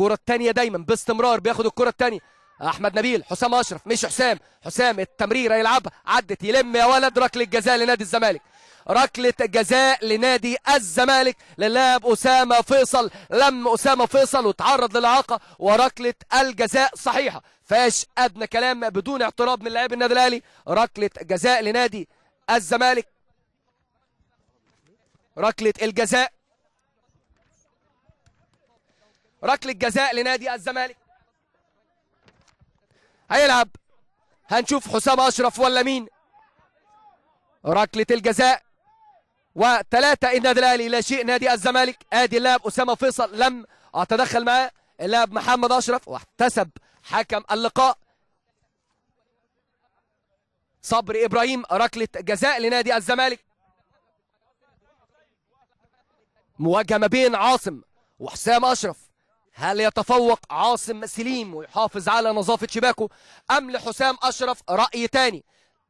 الكرة التانية دايما باستمرار بياخد الكرة التانية احمد نبيل حسام اشرف مش حسام حسام التمريره يلعبها عدت يلم يا ولد ركله جزاء لنادي الزمالك ركله جزاء لنادي الزمالك للاعب اسامه فيصل لم اسامه فيصل وتعرض للاعاقه وركله الجزاء صحيحه فاش ادنى كلام بدون اعتراض من لاعبي النادي الاهلي ركله جزاء لنادي الزمالك ركله الجزاء ركله جزاء لنادي الزمالك هيلعب هنشوف حسام اشرف ولا مين ركله الجزاء وثلاثه النادي الاهلي لا شيء نادي الزمالك ادي اللاعب اسامه فيصل لم اتدخل معاه اللاعب محمد اشرف واحتسب حكم اللقاء صبري ابراهيم ركله جزاء لنادي الزمالك مواجهه ما بين عاصم وحسام اشرف هل يتفوق عاصم سليم ويحافظ على نظافة شباكه أم لحسام أشرف رأي تاني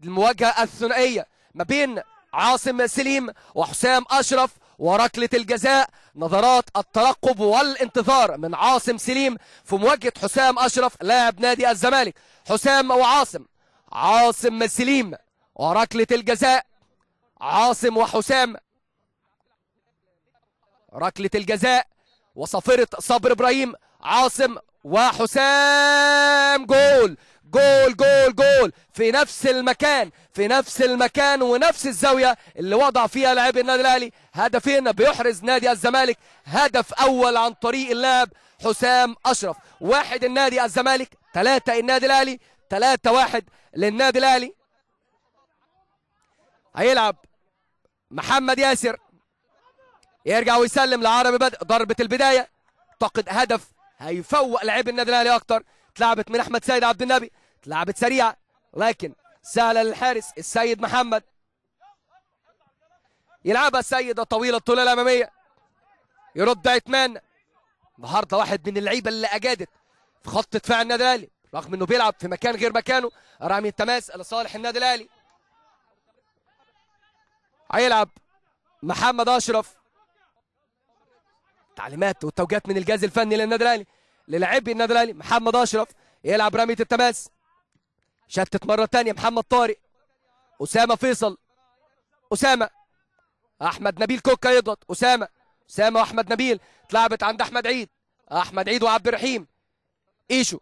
المواجهة الثنائية ما بين عاصم سليم وحسام أشرف وركلة الجزاء نظرات الترقب والانتظار من عاصم سليم في مواجهة حسام أشرف لاعب نادي الزمالك حسام وعاصم عاصم سليم وركلة الجزاء عاصم وحسام ركلة الجزاء وصفيرة صبر إبراهيم عاصم وحسام جول جول جول جول في نفس المكان في نفس المكان ونفس الزاوية اللي وضع فيها لاعب النادي الأهلي هدفين بيحرز نادي الزمالك هدف أول عن طريق اللاعب حسام أشرف واحد النادي الزمالك ثلاثة النادي الأهلي ثلاثة واحد للنادي الأهلي هيلعب محمد ياسر يرجع ويسلم لعربي بدء ضربه البدايه اعتقد هدف هيفوق لعيب النادي الاهلي اكتر اتلعبت من احمد سيد عبد النبي اتلعبت سريعه لكن سهله للحارس السيد محمد يلعبها السيد الطويله الطوله الاماميه يرد عثمان النهارده واحد من اللعيبه اللي اجادت في خط دفاع النادي الاهلي رغم انه بيلعب في مكان غير مكانه رامي التماس لصالح النادي الاهلي هيلعب محمد اشرف تعليمات وتوجيهات من الجهاز الفني للنادي الاهلي للاعبي النادي الاهلي محمد اشرف يلعب رميه التماس شتت مره ثانيه محمد طارق اسامه فيصل اسامه احمد نبيل كوكا يضغط اسامه اسامه واحمد نبيل اتلعبت عند احمد عيد احمد عيد وعبد الرحيم ايشو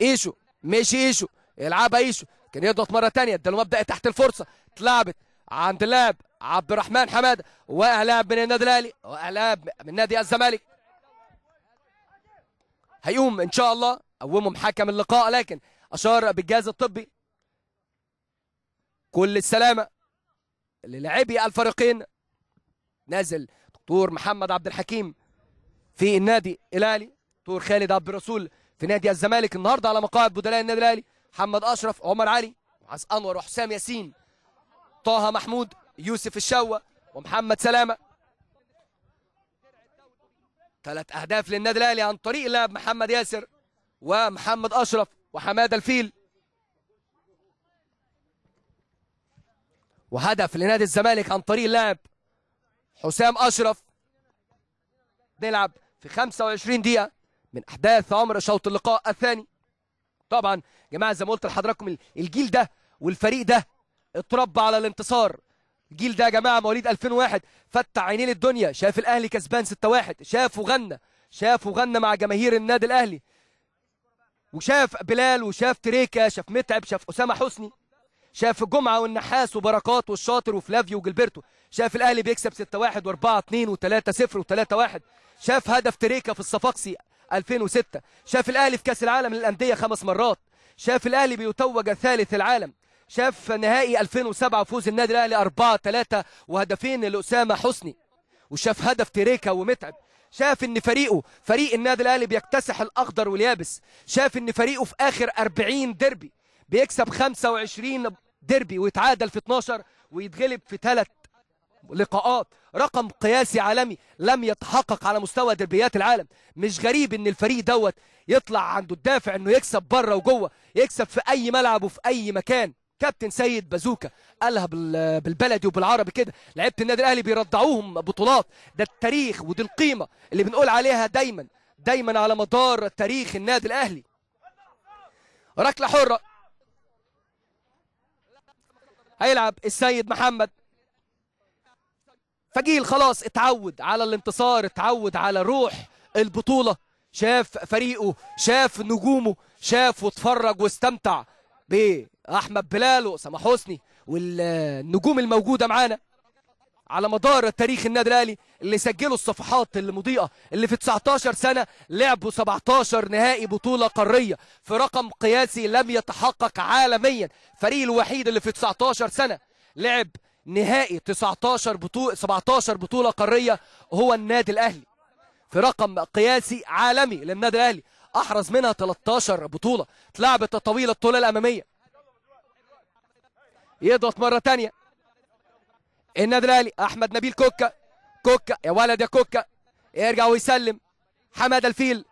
ايشو مشي ايشو يلعبها ايشو كان يضغط مره ثانيه اداله مبدا تحت الفرصه اتلعبت عند اللاعب عبد الرحمن حماد واهلاب من النادي الاهلي واهلاب من نادي الزمالك هيقوم ان شاء الله قومهم حكم اللقاء لكن اشار بالجهاز الطبي كل السلامه للاعبي الفريقين نازل دكتور محمد عبد الحكيم في النادي الاهلي دكتور خالد عبد الرسول في نادي الزمالك النهارده على مقاعد بدلاء النادي الاهلي محمد اشرف عمر علي وعز انور وحسام ياسين طه محمود يوسف الشوى ومحمد سلامة ثلاث أهداف للنادي الأهلي عن طريق اللاعب محمد ياسر ومحمد أشرف وحمادة الفيل وهدف لنادي الزمالك عن طريق اللاعب حسام أشرف نلعب في 25 دقيقة من أحداث عمر شوط اللقاء الثاني طبعا يا جماعة زي ما قلت لحضراتكم الجيل ده والفريق ده اتربى على الانتصار الجيل ده يا جماعه مواليد 2001 فتح عينيه للدنيا شاف الاهلي كسبان 6-1 شاف وغنى شاف وغنى مع جماهير النادي الاهلي وشاف بلال وشاف تريكا شاف متعب شاف اسامه حسني شاف الجمعه والنحاس وبركات والشاطر وفلافيو وجلبرتو شاف الاهلي بيكسب 6-1 و4-2 و3-0 و3-1 شاف هدف تريكا في الصفاقسي 2006 شاف الاهلي في كاس العالم للانديه خمس مرات شاف الاهلي بيتوج ثالث العالم شاف نهائي 2007 وفوز النادي الاهلي 4 3 وهدفين لاسامه حسني وشاف هدف تريكا ومتعب شاف ان فريقه فريق النادي الاهلي بيكتسح الاخضر واليابس شاف ان فريقه في اخر 40 ديربي بيكسب 25 ديربي ويتعادل في 12 ويتغلب في ثلاث لقاءات رقم قياسي عالمي لم يتحقق على مستوى دربيات العالم مش غريب ان الفريق دوت يطلع عنده الدافع انه يكسب بره وجوه يكسب في اي ملعب وفي اي مكان كابتن سيد بازوكا قالها بالبلدي وبالعربي كده لعيبه النادي الاهلي بيرضعوهم بطولات ده التاريخ ودي القيمه اللي بنقول عليها دايما دايما على مدار تاريخ النادي الاهلي ركله حره هيلعب السيد محمد فجيل خلاص اتعود على الانتصار اتعود على روح البطوله شاف فريقه شاف نجومه شاف واتفرج واستمتع باحمد بلال واسامه حسني والنجوم الموجوده معانا على مدار تاريخ النادي الاهلي اللي سجلوا الصفحات المضيئه اللي في 19 سنه لعبوا 17 نهائي بطوله قاريه في رقم قياسي لم يتحقق عالميا فريق الوحيد اللي في 19 سنه لعب نهائي 19 بطوله 17 بطوله قاريه هو النادي الاهلي في رقم قياسي عالمي للنادي الاهلي أحرز منها 13 بطولة اتلعبت الطويلة الطولة الأمامية يضغط مرة ثانيه النادي الأهلي أحمد نبيل كوكا كوكا يا ولد يا كوكا يرجع ويسلم حمادة الفيل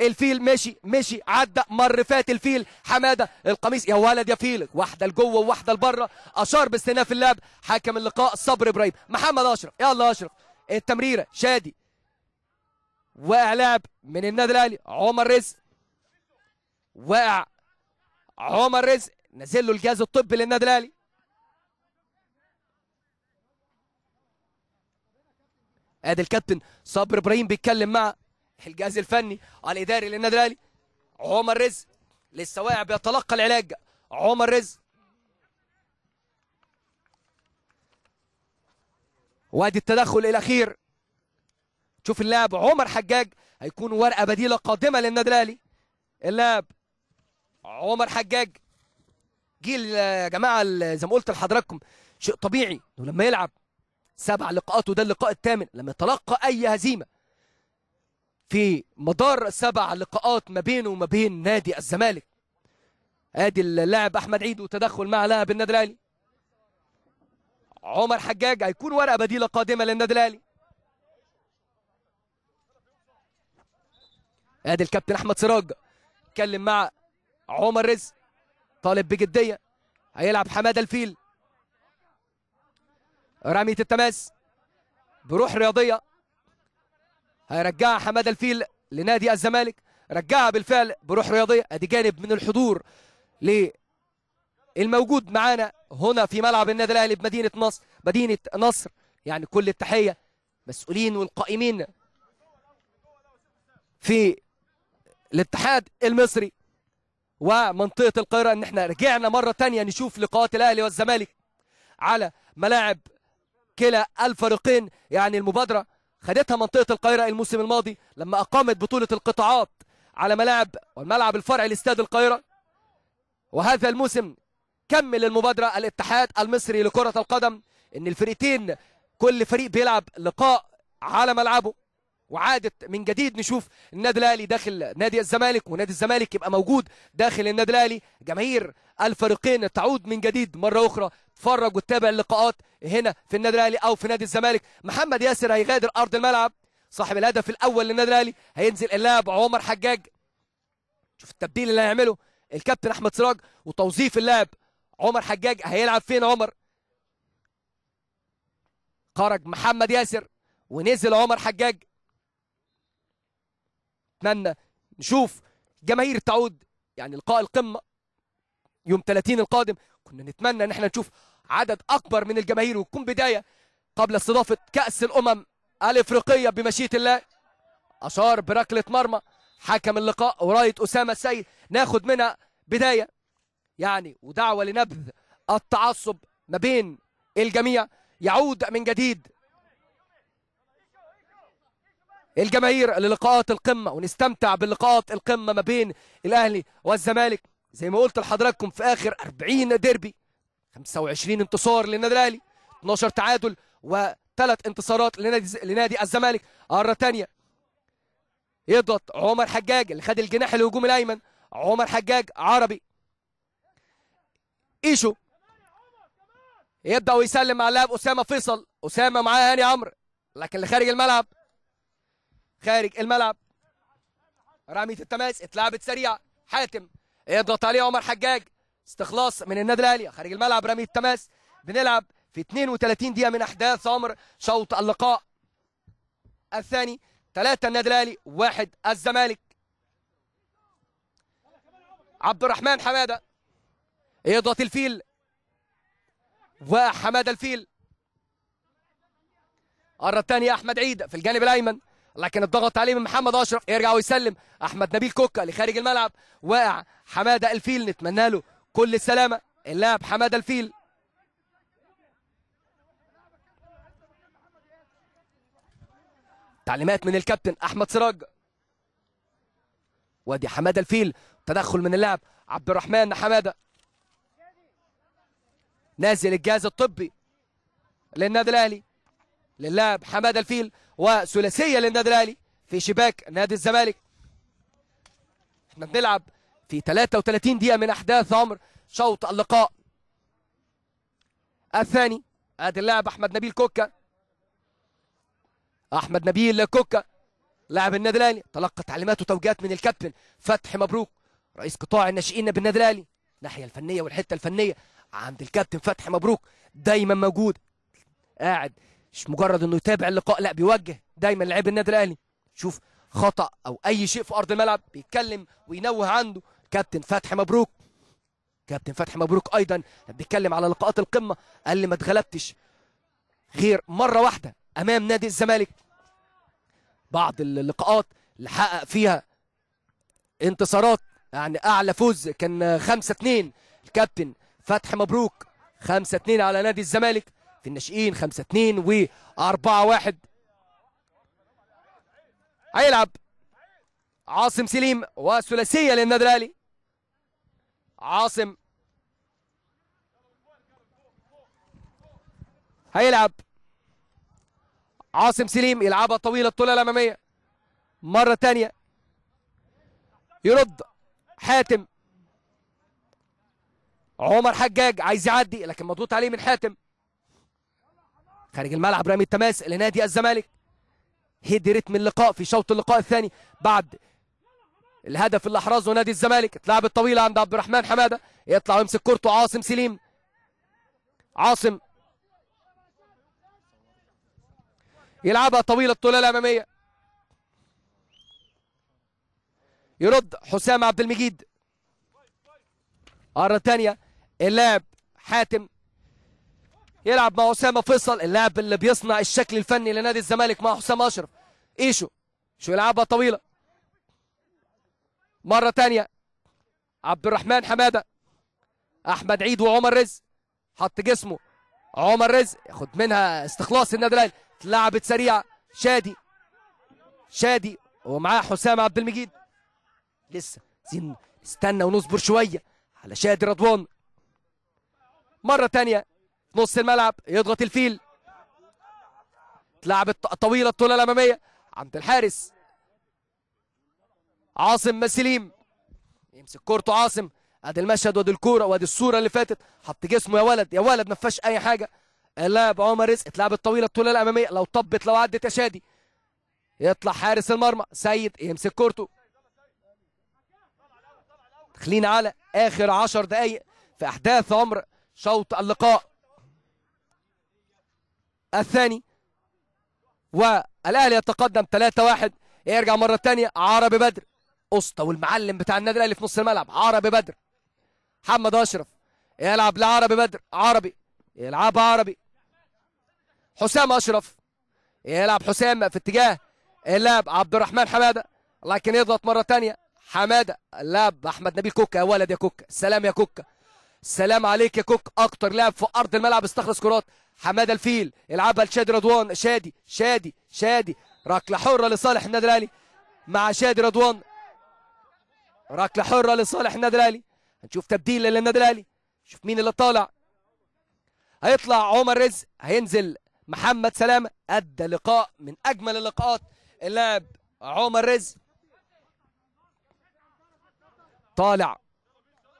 الفيل مشي مشي عدى مر فات الفيل حماده القميص يا ولد يا فيل واحده لجوه وواحده لبره اشار باستئناف اللعب حكم اللقاء صبر ابراهيم محمد اشرف يلا اشرف التمريره شادي واقع لاعب من النادي الاهلي عمر رزق واقع عمر رزق نازل له الجهاز الطبي للنادي الاهلي ادي الكابتن صبر ابراهيم بيتكلم مع الجهاز الفني الاداري للنادي الاهلي عمر رزق لسه واقع بيتلقى العلاج عمر رزق وادي التدخل الاخير تشوف اللاعب عمر حجاج هيكون ورقه بديله قادمه للنادي الاهلي اللاعب عمر حجاج جيل يا جماعه زي ما قلت لحضراتكم شيء طبيعي لما يلعب سبع لقاءات وده اللقاء الثامن لما يتلقى اي هزيمه في مدار سبع لقاءات ما بينه وما بين نادي الزمالك ادي اللاعب احمد عيد وتدخل مع لاعب النادي الاهلي عمر حجاج هيكون ورقه بديله قادمه للنادي الاهلي ادي الكابتن احمد سراج اتكلم مع عمر رزق طالب بجديه هيلعب حماده الفيل رميه التماس بروح رياضيه هيرجعها حماده الفيل لنادي الزمالك رجعها بالفعل بروح رياضيه ادي جانب من الحضور للموجود معانا هنا في ملعب النادي الاهلي بمدينه نصر مدينه نصر يعني كل التحيه مسؤولين والقائمين في الاتحاد المصري ومنطقة القاهرة ان احنا رجعنا مرة ثانيه نشوف لقاءات الاهلي والزمالك على ملاعب كلا الفريقين يعني المبادرة خدتها منطقة القاهرة الموسم الماضي لما اقامت بطولة القطاعات على ملاعب والملعب الفرعي لاستاد القاهرة وهذا الموسم كمل المبادرة الاتحاد المصري لكرة القدم ان الفريقين كل فريق بيلعب لقاء على ملعبه وعادت من جديد نشوف النادي الاهلي داخل نادي الزمالك ونادي الزمالك يبقى موجود داخل النادي الاهلي جماهير الفريقين تعود من جديد مره اخرى تفرج وتتابع اللقاءات هنا في النادي الاهلي او في نادي الزمالك محمد ياسر هيغادر ارض الملعب صاحب الهدف الاول للنادي الاهلي هينزل اللاعب عمر حجاج شوف التبديل اللي هيعمله الكابتن احمد سراج وتوظيف اللاعب عمر حجاج هيلعب فين عمر خرج محمد ياسر ونزل عمر حجاج نتمنى نشوف جماهير تعود يعني لقاء القمه يوم 30 القادم كنا نتمنى ان احنا نشوف عدد اكبر من الجماهير وتكون بدايه قبل استضافه كاس الامم الافريقيه بمشيئه الله اشار بركله مرمى حكم اللقاء ورايه اسامه السيد ناخد منها بدايه يعني ودعوه لنبذ التعصب ما بين الجميع يعود من جديد الجماهير للقاءات القمة ونستمتع باللقاءات القمة ما بين الأهلي والزمالك زي ما قلت لحضراتكم في آخر 40 ديربي 25 انتصار للنادي الأهلي 12 تعادل وثلاث انتصارات لنادي لنادي الزمالك مرة تانية يضغط عمر حجاج اللي خد الجناح الهجومي الأيمن عمر حجاج عربي ايشو يبدا ويسلم على اللاعب اسامه فيصل اسامه معاه هاني عمرو لكن اللي خارج الملعب خارج الملعب رمية التماس اتلعبت سريعة حاتم يضغط عليه عمر حجاج استخلاص من النادي الاهلي خارج الملعب رمية التماس بنلعب في 32 دقيقة من احداث عمر شوط اللقاء الثاني ثلاثة النادي الاهلي واحد الزمالك عبد الرحمن حماده يضغط الفيل وحماده الفيل الثانية احمد عيد في الجانب الايمن لكن الضغط عليه من محمد اشرف يرجع ويسلم احمد نبيل كوكا لخارج الملعب واقع حماده الفيل نتمنى له كل السلامه اللاعب حماده الفيل تعليمات من الكابتن احمد سراج وادي حماده الفيل تدخل من اللاعب عبد الرحمن حماده نازل الجهاز الطبي للنادي الاهلي للاعب حماده الفيل وثلاثيه للنادي الاهلي في شباك نادي الزمالك احنا بنلعب في 33 دقيقه من احداث عمر شوط اللقاء الثاني ادي اللاعب احمد نبيل كوكا احمد نبيل كوكا لاعب النادي الاهلي تلقى تعليمات وتوجيهات من الكابتن فتحي مبروك رئيس قطاع الناشئين بالنادي الاهلي الناحيه الفنيه والحته الفنيه عند الكابتن فتحي مبروك دايما موجود قاعد مش مجرد انه يتابع اللقاء لا بيوجه دايما لعيب النادي الاهلي شوف خطا او اي شيء في ارض الملعب بيتكلم وينوه عنده كابتن فتحي مبروك كابتن فتحي مبروك ايضا بيتكلم على لقاءات القمه قال لي ما اتغلبتش غير مره واحده امام نادي الزمالك بعض اللقاءات اللي حقق فيها انتصارات يعني اعلى فوز كان 5 2 الكابتن فتحي مبروك 5 2 على نادي الزمالك في الناشئين 5 2 و 4 1 هيلعب عاصم سليم وثلاثيه للنادي الاهلي عاصم هيلعب عاصم سليم يلعبها طويله الطوله الاماميه مره ثانيه يرد حاتم عمر حجاج عايز يعدي لكن مضغوط عليه من حاتم خارج الملعب رامي التماس لنادي الزمالك هدي رتم اللقاء في شوط اللقاء الثاني بعد الهدف اللي احرزه نادي الزمالك اتلعب الطويله عند عبد الرحمن حماده يطلع ويمسك كورته عاصم سليم عاصم يلعبها طويله الطوله الاماميه يرد حسام عبد المجيد مره ثانيه اللاعب حاتم يلعب مع اسامه فيصل اللاعب اللي بيصنع الشكل الفني لنادي الزمالك مع حسام اشرف ايشو شو يلعبها طويله مره تانية عبد الرحمن حماده احمد عيد وعمر رزق حط جسمه عمر رزق ياخد منها استخلاص النادي الاهلي اتلعبت سريعه شادي شادي ومعاه حسام عبد المجيد لسه عايزين نستنى ونصبر شويه على شادي رضوان مره تانية نص الملعب يضغط الفيل تلعب الطويلة الطولة الأمامية عند الحارس عاصم مسليم يمسك كورته عاصم ادي المشهد وادي الكوره وادي الصوره اللي فاتت حط جسمه يا ولد يا ولد ما فيهاش اي حاجه اللاعب عمر رزق اتلعب الطويله الطوله الاماميه لو طبت لو عدت يا شادي يطلع حارس المرمى سيد يمسك كورته داخلين على اخر 10 دقائق في احداث عمر شوط اللقاء الثاني والاهلي يتقدم 3-1 يرجع مره ثانيه عربي بدر اسطى والمعلم بتاع النادي الاهلي في نص الملعب عربي بدر محمد اشرف يلعب لعربي بدر عربي يلعب عربي حسام اشرف يلعب حسام في اتجاه اللاعب عبد الرحمن حماده لكن يضغط مره ثانيه حماده اللاعب احمد نبيل كوكا يا ولد يا كوكا سلام يا كوكا سلام عليك يا كوك اكتر لاعب في ارض الملعب استخلص كرات حماده الفيل يلعبها لشادي رضوان شادي شادي شادي ركله حره لصالح النادي الاهلي مع شادي رضوان ركله حره لصالح النادي الاهلي هنشوف تبديل للنادي الاهلي شوف مين اللي طالع هيطلع عمر رزق هينزل محمد سلامه ادى لقاء من اجمل اللقاءات اللاعب عمر رزق طالع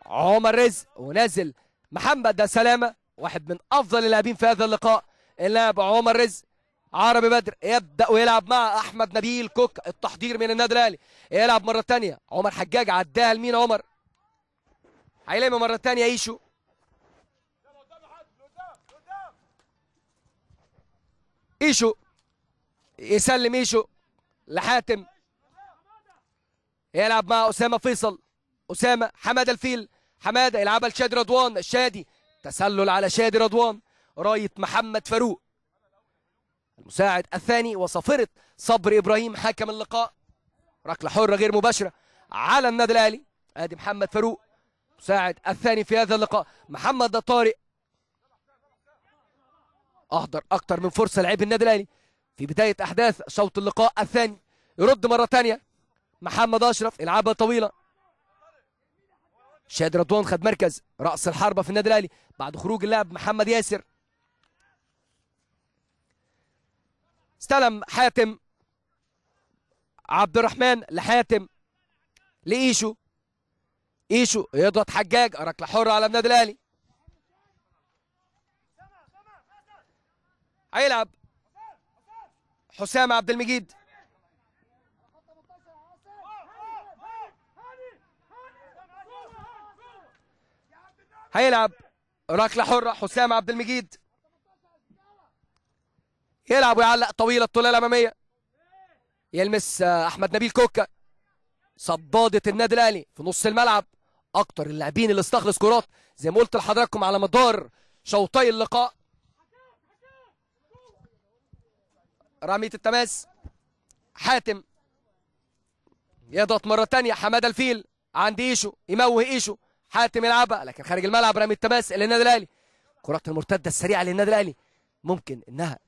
عمر رزق ونازل محمد سلامه واحد من افضل اللاعبين في هذا اللقاء اللاعب عمر رزق عربي بدر يبدا ويلعب مع احمد نبيل كوك التحضير من النادي الاهلي يلعب مره ثانيه عمر حجاج عداها لمين عمر هيلم مره ثانيه ايشو ايشو يسلم ايشو لحاتم يلعب مع اسامه فيصل اسامه حماده الفيل حماده يلعبها لشادي رضوان الشادي تسلل على شادي رضوان رايه محمد فاروق المساعد الثاني وصفرة صبر إبراهيم حكم اللقاء ركلة حرة غير مباشرة على النادي الأهلي آدي محمد فاروق مساعد الثاني في هذا اللقاء محمد طارق أهدر أكتر من فرصة لعيب النادي الأهلي في بداية أحداث شوط اللقاء الثاني يرد مرة ثانية محمد أشرف إلعابها طويلة شادي رضوان خد مركز راس الحربه في النادي الاهلي بعد خروج اللاعب محمد ياسر استلم حاتم عبد الرحمن لحاتم لايشو ايشو يضغط حجاج ركله حره على النادي الاهلي هيلعب حسام عبد المجيد هيلعب ركله حره حسام عبد المجيد يلعب ويعلق طويله الطوله الاماميه يلمس آه، احمد نبيل كوكا صداده النادي الاهلي في نص الملعب اكتر اللاعبين اللي استخلص كرات زي ما قلت لحضراتكم على مدار شوطي اللقاء رميه التماس حاتم يضغط مره ثانيه حماده الفيل عند ايشو يموه ايشو حاتم يلعبها لكن خارج الملعب رامي التماس للنادي الاهلي كرات المرتده السريعه للنادي الاهلي ممكن انها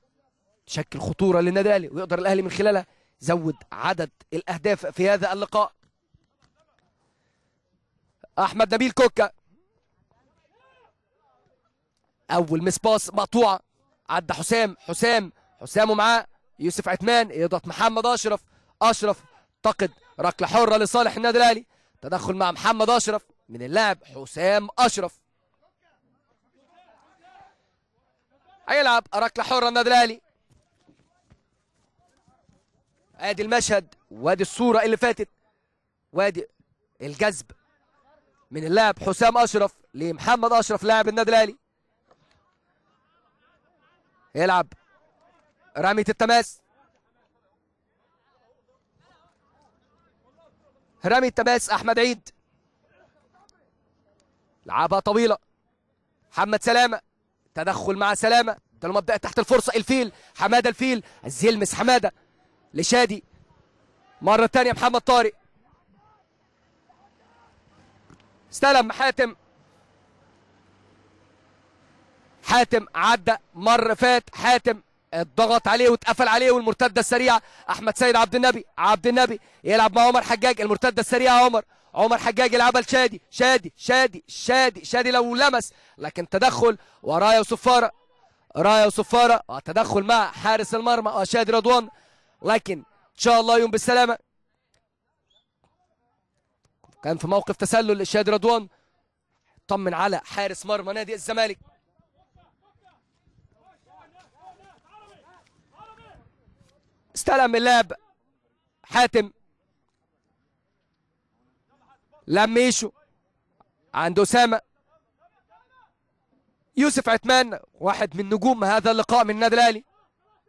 تشكل خطوره للنادي الاهلي ويقدر الاهلي من خلالها يزود عدد الاهداف في هذا اللقاء احمد نبيل كوكا اول مسباس مقطوعه عدى حسام حسام حسام ومعاه يوسف عثمان يضغط محمد اشرف اشرف تقد ركله حره لصالح النادي الاهلي تدخل مع محمد اشرف من اللاعب حسام أشرف هيلعب ركلة حرة النادي الأهلي ادي المشهد وادي الصورة اللي فاتت وادي الجذب من اللاعب حسام أشرف لمحمد أشرف لاعب النادي الأهلي يلعب رمية التماس رمي التماس احمد عيد لعبها طويله محمد سلامه تدخل مع سلامه ده مبدا تحت الفرصه الفيل حماده الفيل عايز يلمس حماده لشادي مره ثانيه محمد طارق استلم حاتم حاتم عدى مر فات حاتم اتضغط عليه واتقفل عليه والمرتده السريعه احمد سيد عبد النبي عبد النبي يلعب مع عمر حجاج المرتده السريعه عمر عمر حجاج يلعبها لشادي شادي شادي شادي شادي لو لمس لكن تدخل ورايا وصفاره رايا وصفاره تدخل مع حارس المرمى آه، شادي رضوان لكن ان شاء الله يوم بالسلامه كان في موقف تسلل لشادي رضوان طمن على حارس مرمى نادي الزمالك استلم اللعب حاتم لميشو عند أسامة يوسف عثمان واحد من نجوم هذا اللقاء من النادي الأهلي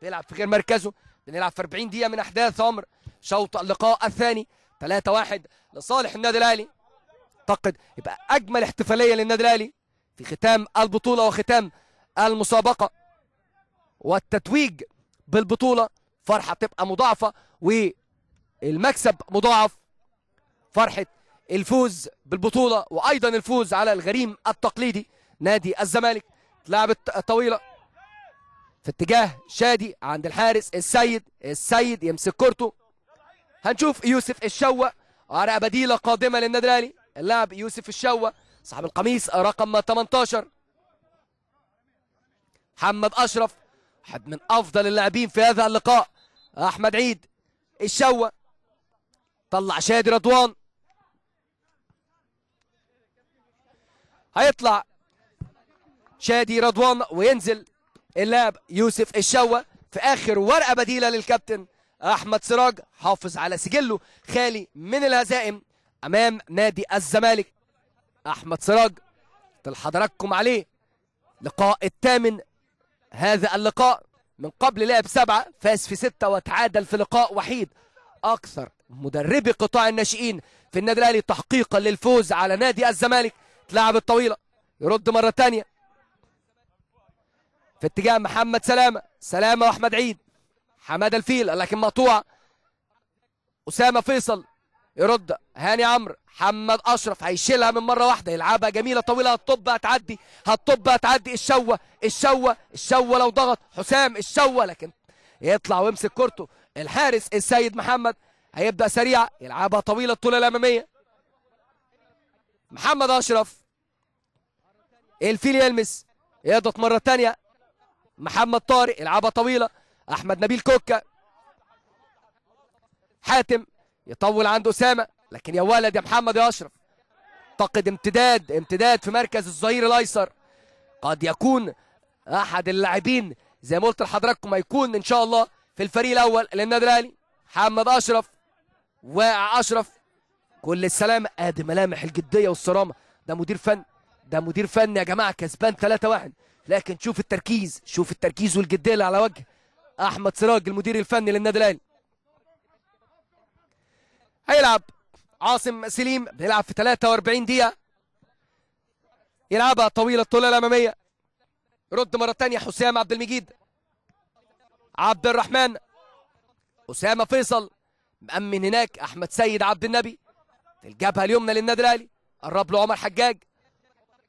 بيلعب في غير مركزه بنلعب في 40 دقيقة من أحداث أمر شوط اللقاء الثاني 3-1 لصالح النادي الأهلي أعتقد يبقى أجمل احتفالية للنادي الأهلي في ختام البطولة وختام المسابقة والتتويج بالبطولة فرحة تبقى مضاعفة والمكسب مضاعف فرحة الفوز بالبطولة وأيضا الفوز على الغريم التقليدي نادي الزمالك لعبت طويلة في اتجاه شادي عند الحارس السيد السيد يمسك كورته هنشوف يوسف الشوة على بديلة قادمة للنادي الأهلي اللاعب يوسف الشوة صاحب القميص رقم 18 محمد أشرف أحد من أفضل اللاعبين في هذا اللقاء أحمد عيد الشوة طلع شادي رضوان هيطلع شادي رضوان وينزل اللاعب يوسف الشوا في اخر ورقه بديله للكابتن احمد سراج حافظ على سجله خالي من الهزائم امام نادي الزمالك احمد سراج حضراتكم عليه لقاء الثامن هذا اللقاء من قبل لعب سبعة فاز في ستة وتعادل في لقاء وحيد أكثر مدربي قطاع الناشئين في النادي الأهلي تحقيقا للفوز على نادي الزمالك تلعب الطويلة يرد مرة تانية في اتجاه محمد سلامة سلامة وأحمد عيد حمادة الفيل لكن مقطوعة أسامة فيصل يرد هاني عمرو محمد أشرف هيشيلها من مرة واحدة يلعبها جميلة طويلة هتطب هتعدي هتطب هتعدي الشوة الشوة الشوة لو ضغط حسام الشوة لكن يطلع ويمسك كورته الحارس السيد محمد هيبدأ سريع يلعبها طويلة الطولة الأمامية محمد أشرف الفيل يلمس يضغط مرة ثانيه محمد طارق يلعبها طويلة أحمد نبيل كوكا حاتم يطول عند أسامة لكن يا ولد يا محمد يا أشرف اعتقد امتداد امتداد في مركز الظهير الأيسر قد يكون أحد اللاعبين زي ما قلت لحضراتكم هيكون إن شاء الله في الفريق الأول للنادي الأهلي محمد أشرف واقع أشرف كل السلامه ادي ملامح الجديه والصرامه ده مدير فن ده مدير فن يا جماعه كسبان 3 1 لكن شوف التركيز شوف التركيز والجديه اللي على وجه احمد سراج المدير الفني للنادي الاهلي هيلعب عاصم سليم بيلعب في 43 دقيقه يلعبها طويله الطوله الاماميه رد مره ثانيه حسام عبد المجيد عبد الرحمن اسامه فيصل مأمن هناك احمد سيد عبد النبي في الجبهة اليمنى للنادي الأهلي قرب له عمر حجاج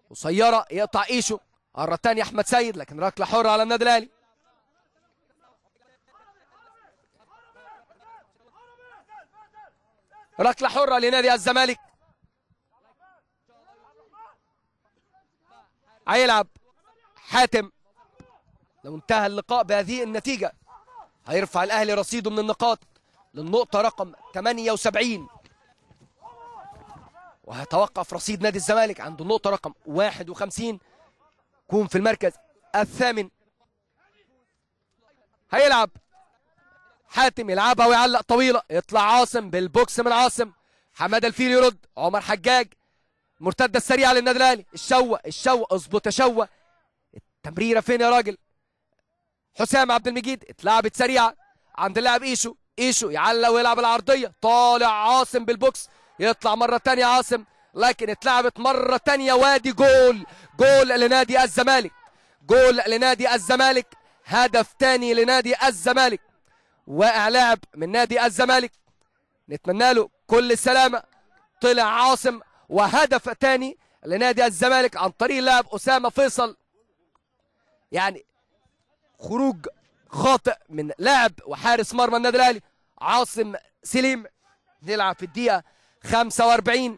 قصيرة يقطع إيشه مرة ثانيه أحمد سيد لكن ركلة حرة على النادي الأهلي ركلة حرة لنادي الزمالك هيلعب حاتم لو انتهى اللقاء بهذه النتيجة هيرفع الأهلي رصيده من النقاط للنقطة رقم 78 وهتوقف رصيد نادي الزمالك عند النقطة رقم 51 كون في المركز الثامن هيلعب حاتم يلعبها ويعلق طويلة يطلع عاصم بالبوكس من عاصم حمادة الفيل يرد عمر حجاج مرتدة السريعة للنادي الأهلي الشوة الشوة اظبط يا شوة التمريرة فين يا راجل حسام عبد المجيد اتلعبت سريعة عند اللاعب ايشو ايشو يعلق ويلعب العرضية طالع عاصم بالبوكس يطلع مرة تانية عاصم لكن اتلعبت مرة تانية وادي جول جول لنادي الزمالك جول لنادي الزمالك هدف تاني لنادي الزمالك واقع لاعب من نادي الزمالك نتمنى له كل السلامة طلع عاصم وهدف تاني لنادي الزمالك عن طريق لاعب أسامة فيصل يعني خروج خاطئ من لاعب وحارس مرمى النادي الأهلي عاصم سليم نلعب في الدقيقة 45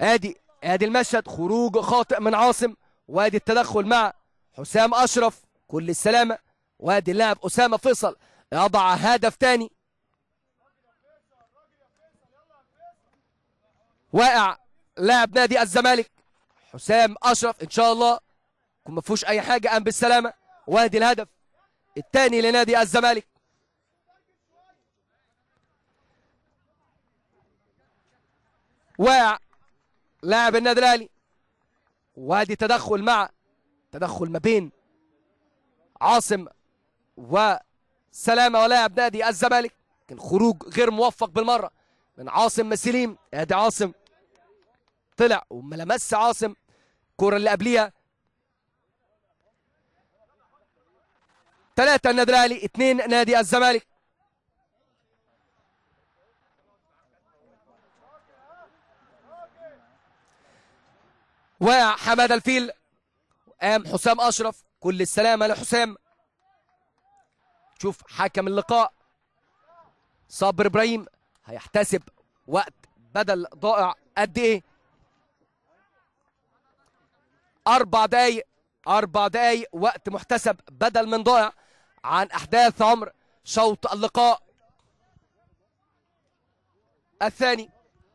ادي ادي المشهد خروج خاطئ من عاصم وادي التدخل مع حسام اشرف كل السلامه وادي اللاعب اسامه فيصل يضع هدف ثاني واقع لاعب نادي الزمالك حسام اشرف ان شاء الله يكون ما فيهوش اي حاجه قام بالسلامه وادي الهدف الثاني لنادي الزمالك واقع لاعب النادي الاهلي وادي تدخل مع تدخل ما بين عاصم وسلامه ولاعب نادي الزمالك كان خروج غير موفق بالمره من عاصم مسليم ادي عاصم طلع وما لمس عاصم الكره اللي قبليها ثلاثة النادي الاهلي اثنين نادي الزمالك وحماد الفيل قام حسام أشرف كل السلامة لحسام شوف حكم اللقاء صابر إبراهيم هيحتسب وقت بدل ضائع قد إيه أربع دقايق أربع دقايق وقت محتسب بدل من ضائع عن أحداث عمر شوط اللقاء الثاني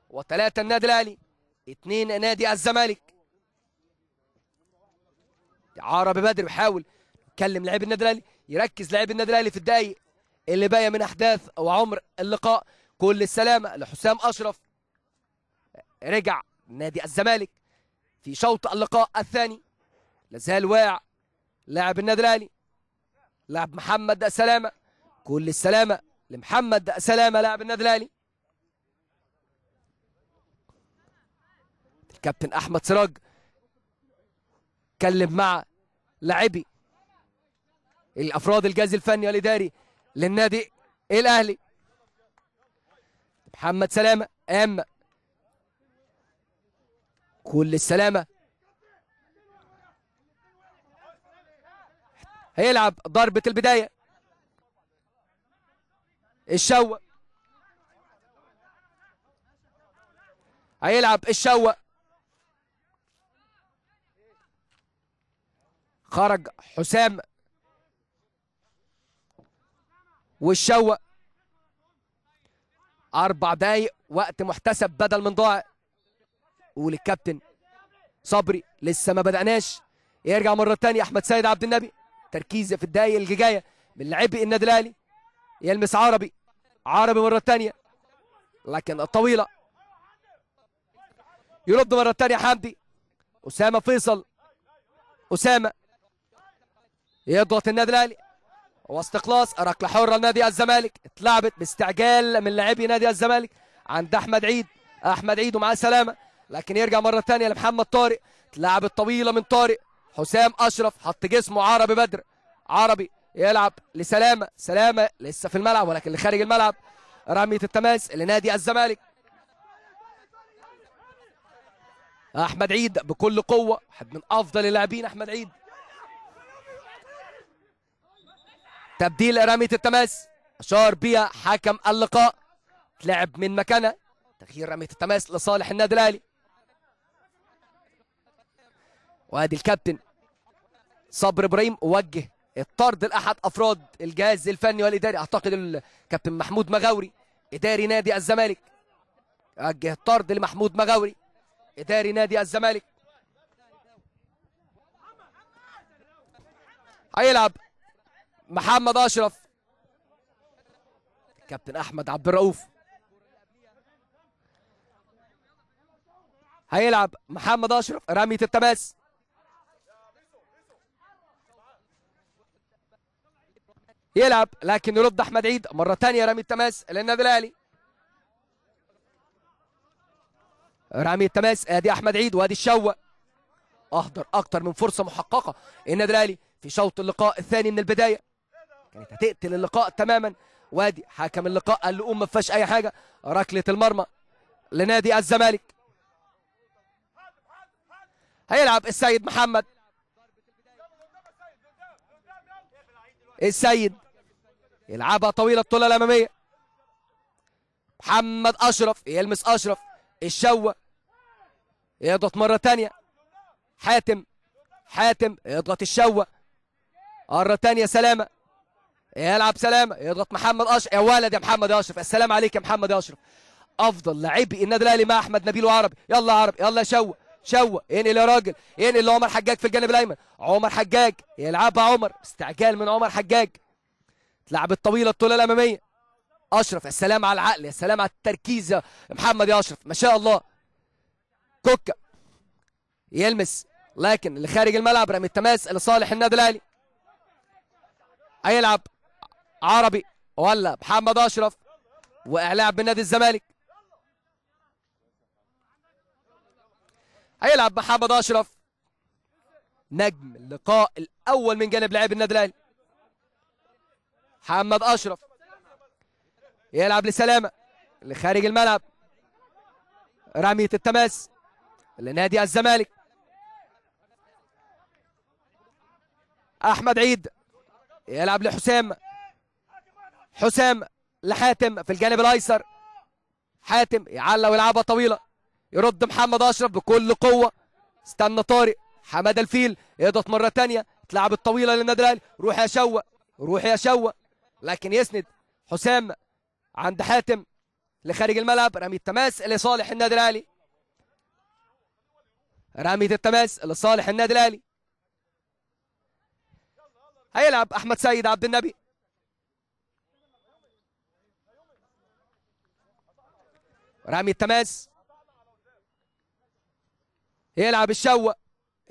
وثلاثة النادي الأهلي اثنين نادي الزمالك عربي بدر بيحاول يكلم لاعب النادي الاهلي يركز لاعب النادي الاهلي في الدقايق اللي باقيه من احداث وعمر اللقاء كل السلامه لحسام اشرف رجع نادي الزمالك في شوط اللقاء الثاني لازال واع لاعب النادي الاهلي لاعب محمد سلامه كل السلامه لمحمد سلامه لاعب النادي الاهلي الكابتن احمد سراج اتكلم مع لاعبي الافراد الجهاز الفني والاداري للنادي الاهلي محمد سلامه ام كل السلامه هيلعب ضربه البدايه الشوق هيلعب الشوق خرج حسام والشوق أربع دقايق وقت محتسب بدل من ضاع وللكابتن صبري لسه ما بدأناش يرجع مرة تانية أحمد سيد عبد النبي تركيز في الدقايق اللي جاية من لاعبي النادي الأهلي يلمس عربي عربي مرة تانية لكن الطويلة يرد مرة تانية حمدي أسامة فيصل أسامة يضغط النادي الاهلي واستقلاص ركله حره لنادي الزمالك اتلعبت باستعجال من لاعبي نادي الزمالك عند احمد عيد احمد عيد ومعاه سلامه لكن يرجع مره ثانيه لمحمد طارق اتلعبت طويله من طارق حسام اشرف حط جسمه عربي بدر عربي يلعب لسلامه سلامه لسه في الملعب ولكن لخارج الملعب رميه التماس لنادي الزمالك احمد عيد بكل قوه واحد من افضل اللاعبين احمد عيد تبديل رمية التماس أشار بها حكم اللقاء تلعب من مكانها تغيير رمية التماس لصالح النادي الأهلي وادي الكابتن صبر إبراهيم وجه الطرد لأحد أفراد الجهاز الفني والإداري أعتقد الكابتن محمود مغاوري إداري نادي الزمالك وجه الطرد لمحمود مغاوري إداري نادي الزمالك هيلعب محمد اشرف كابتن احمد عبد الرؤوف هيلعب محمد اشرف رميه التماس يلعب لكن يرد احمد عيد مره ثانيه رمي التماس للنادي الاهلي رمي التماس ادي احمد عيد وادي الشوه اهدر اكتر من فرصه محققه النادي الاهلي في شوط اللقاء الثاني من البدايه كانت يعني هتقتل اللقاء تماما وادي حكم اللقاء قال له قوم ما فيهاش اي حاجه ركله المرمى لنادي الزمالك هيلعب السيد محمد السيد يلعبها طويله الطوله الاماميه محمد اشرف يلمس اشرف الشوه يضغط مره ثانيه حاتم حاتم يضغط الشوه مره ثانيه سلامه يلعب سلامه يضغط محمد اشرف يا ولد يا محمد اشرف السلام عليك يا محمد اشرف افضل لعيب النادي الاهلي مع احمد نبيل وعربي يلا عربي يلا شوه شوه انقل يا راجل انقل لعمر حجاج في الجانب الايمن عمر حجاج يلعبها عمر استعجال من عمر حجاج تلعب الطويله الطوله الاماميه اشرف يا سلام على العقل يا سلام على التركيز يا محمد يا اشرف ما شاء الله كوكا يلمس لكن اللي خارج الملعب رمي التماس لصالح النادي الاهلي هيلعب عربي ولا محمد اشرف واعلاب بالنادي الزمالك هيلعب محمد اشرف نجم اللقاء الاول من جانب لاعب النادي الاهلي محمد اشرف يلعب لسلامه لخارج الملعب رميه التماس لنادي الزمالك احمد عيد يلعب لحسام حسام لحاتم في الجانب الايسر حاتم يعلى ويلعبها طويله يرد محمد اشرف بكل قوه استنى طارق حماده الفيل يضغط مره ثانيه تلعب الطويله للنادي الاهلي روح يا شوق روح يا شوق لكن يسند حسام عند حاتم لخارج الملعب رمي التماس لصالح النادي الاهلي رمية التماس لصالح النادي الاهلي هيلعب احمد سيد عبد النبي رامي التماس يلعب الشوة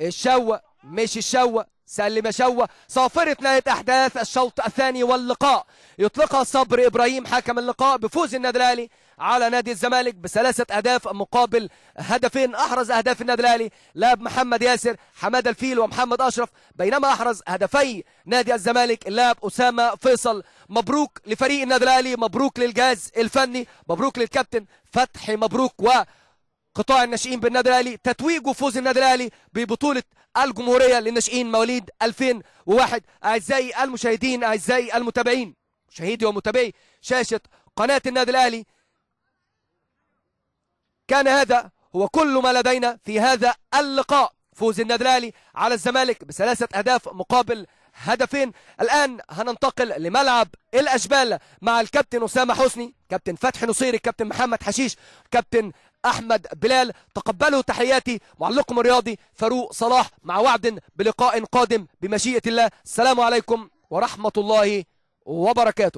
الشوة مش الشوة سلم شوة صافرة نهاية أحداث الشوط الثاني واللقاء يطلقها صبر إبراهيم حكم اللقاء بفوز النادي الأهلي على نادي الزمالك بثلاثة أهداف مقابل هدفين أحرز أهداف النادي الأهلي لاعب محمد ياسر حماد الفيل ومحمد أشرف بينما أحرز هدفي نادي الزمالك اللاعب أسامة فيصل مبروك لفريق النادي الاهلي مبروك للجهاز الفني مبروك للكابتن فتحي مبروك وقطاع الناشئين بالنادي الاهلي تتويج وفوز النادي الاهلي ببطوله الجمهوريه للناشئين مواليد 2001 اعزائي المشاهدين اعزائي المتابعين مشاهدي ومتابعي شاشه قناه النادي الاهلي كان هذا هو كل ما لدينا في هذا اللقاء فوز النادي الاهلي على الزمالك بثلاثه اهداف مقابل هدفين الآن هننتقل لملعب الأشبال مع الكابتن أسامة حسني كابتن فتحي نصيري كابتن محمد حشيش كابتن أحمد بلال تقبلوا تحياتي معلقكم الرياضي فاروق صلاح مع وعد بلقاء قادم بمشيئة الله السلام عليكم ورحمة الله وبركاته